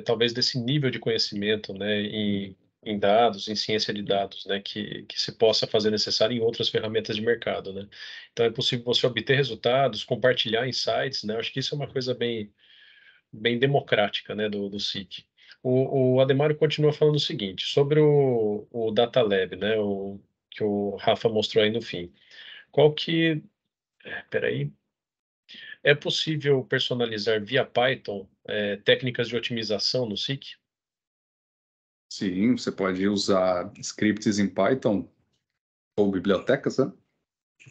talvez, desse nível de conhecimento né, em em dados, em ciência de dados, né, que, que se possa fazer necessário em outras ferramentas de mercado, né. Então é possível você obter resultados, compartilhar insights, né. Acho que isso é uma coisa bem bem democrática, né, do, do SIC. O, o Ademário continua falando o seguinte sobre o, o Data Lab, né, o que o Rafa mostrou aí no fim. Qual que, é, peraí, é possível personalizar via Python é, técnicas de otimização no SIC? Sim, você pode usar scripts em Python ou bibliotecas, né?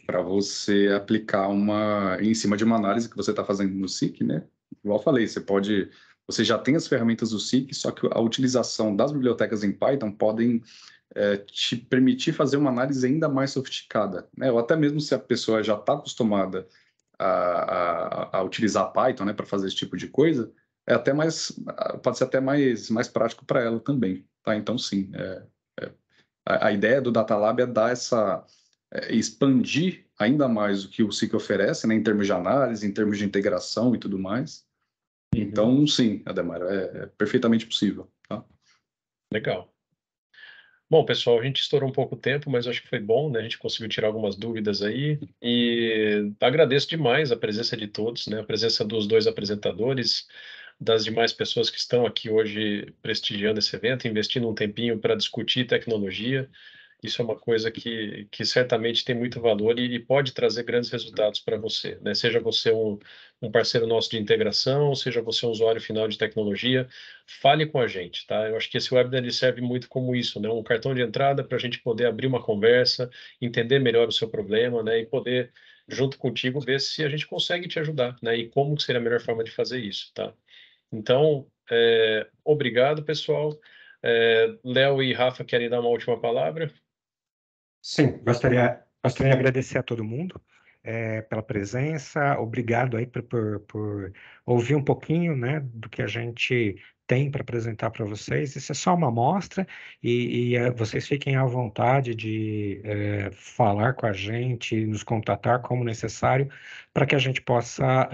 Para você aplicar uma em cima de uma análise que você está fazendo no SIC, né? Igual eu falei, você pode, você já tem as ferramentas do SIC, só que a utilização das bibliotecas em Python podem é, te permitir fazer uma análise ainda mais sofisticada, né? Ou até mesmo se a pessoa já está acostumada a, a, a, utilizar Python, né, para fazer esse tipo de coisa, é até mais pode ser até mais mais prático para ela também tá então sim é, é, a, a, ideia do data lab é dar essa é, expandir ainda mais o que o SIC oferece né, em termos de análise em termos de integração e tudo mais uhum. então sim Ademar é, é perfeitamente possível tá legal Bom, pessoal, a gente estourou um pouco o tempo, mas acho que foi bom, né? A gente conseguiu tirar algumas dúvidas aí. E agradeço demais a presença de todos, né? A presença dos dois apresentadores, das demais pessoas que estão aqui hoje prestigiando esse evento, investindo um tempinho para discutir tecnologia. Isso é uma coisa que, que certamente tem muito valor e, e pode trazer grandes resultados para você, né? Seja você um, um parceiro nosso de integração, seja você um usuário final de tecnologia, fale com a gente, tá? Eu acho que esse webinar serve muito como isso, né? Um cartão de entrada para a gente poder abrir uma conversa, entender melhor o seu problema, né? E poder junto contigo ver se a gente consegue te ajudar, né? E como que seria a melhor forma de fazer isso, tá? Então, é, obrigado, pessoal. É, Léo e Rafa querem dar uma última palavra? Sim, gostaria, gostaria de agradecer a todo mundo é, pela presença, obrigado aí por, por, por, ouvir um pouquinho né, do que a gente tem para apresentar para vocês. Isso é só uma amostra e, e é, vocês fiquem à vontade de é, falar com a gente, nos contatar como necessário para que a gente possa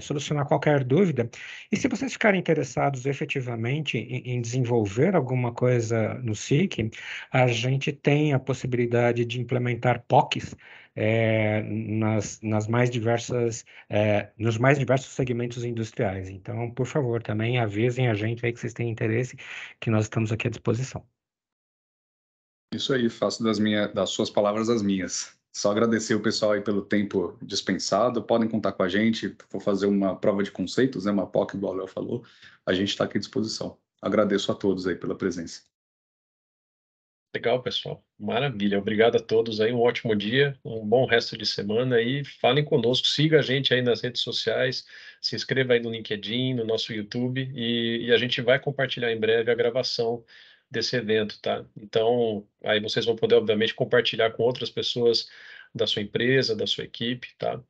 solucionar qualquer dúvida. E se vocês ficarem interessados efetivamente em, em desenvolver alguma coisa no SIC, a gente tem a possibilidade de implementar POCs, é, nas, nas mais diversas, é, nos mais diversos segmentos industriais. Então, por favor, também avisem a gente aí que vocês têm interesse, que nós estamos aqui à disposição. Isso aí, faço das, minhas das suas palavras as minhas. Só agradecer o pessoal aí pelo tempo dispensado. Podem contar com a gente. Vou fazer uma prova de conceitos, né? uma POC, igual o Léo falou. A gente está aqui à disposição. Agradeço a todos aí pela presença. Legal, pessoal. Maravilha. Obrigado a todos aí. Um ótimo dia, um bom resto de semana e falem conosco. Siga a gente aí nas redes sociais, se inscreva aí no LinkedIn, no nosso YouTube e, e a gente vai compartilhar em breve a gravação desse evento, tá? Então, aí vocês vão poder, obviamente, compartilhar com outras pessoas da sua empresa, da sua equipe, tá?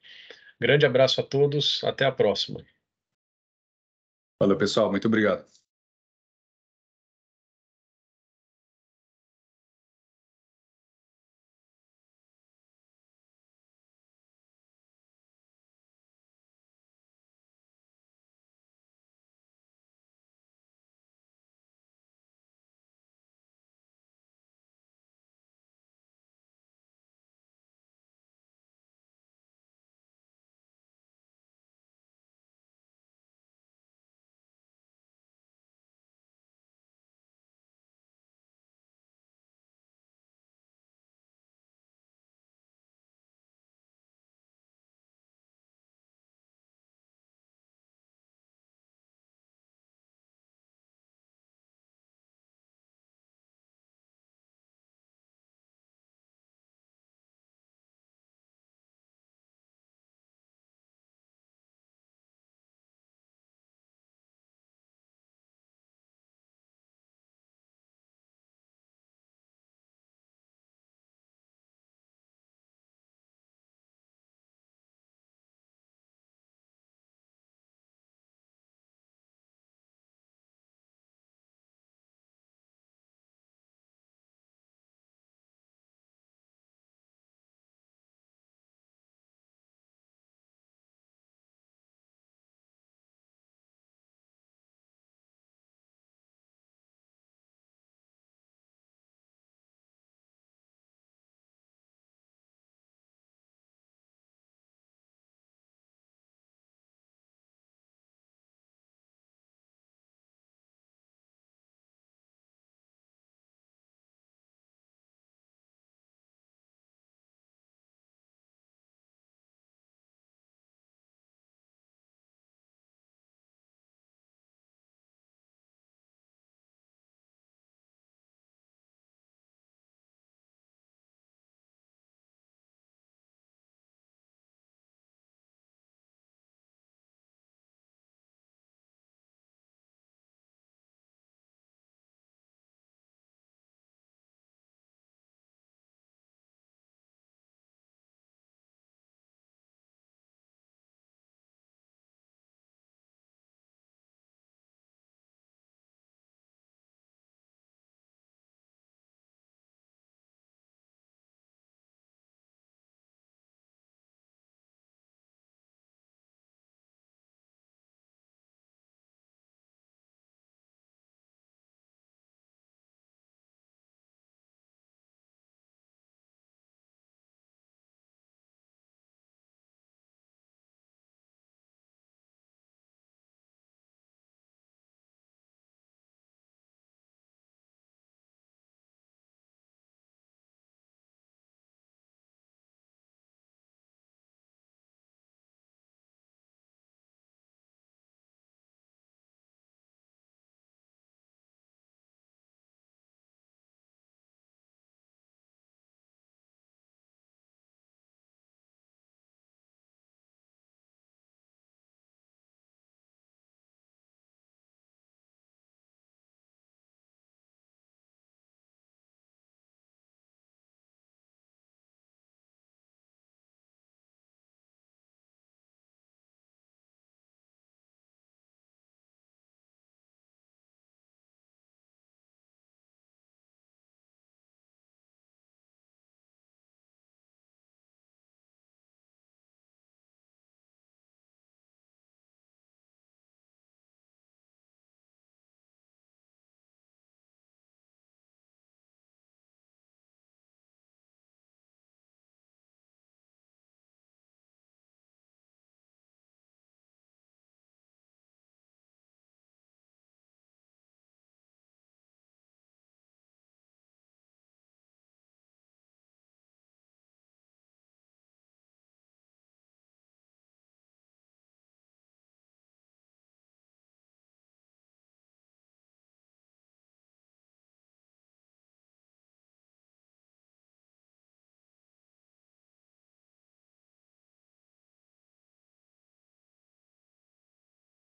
Grande abraço a todos. Até a próxima. Valeu, pessoal. Muito obrigado.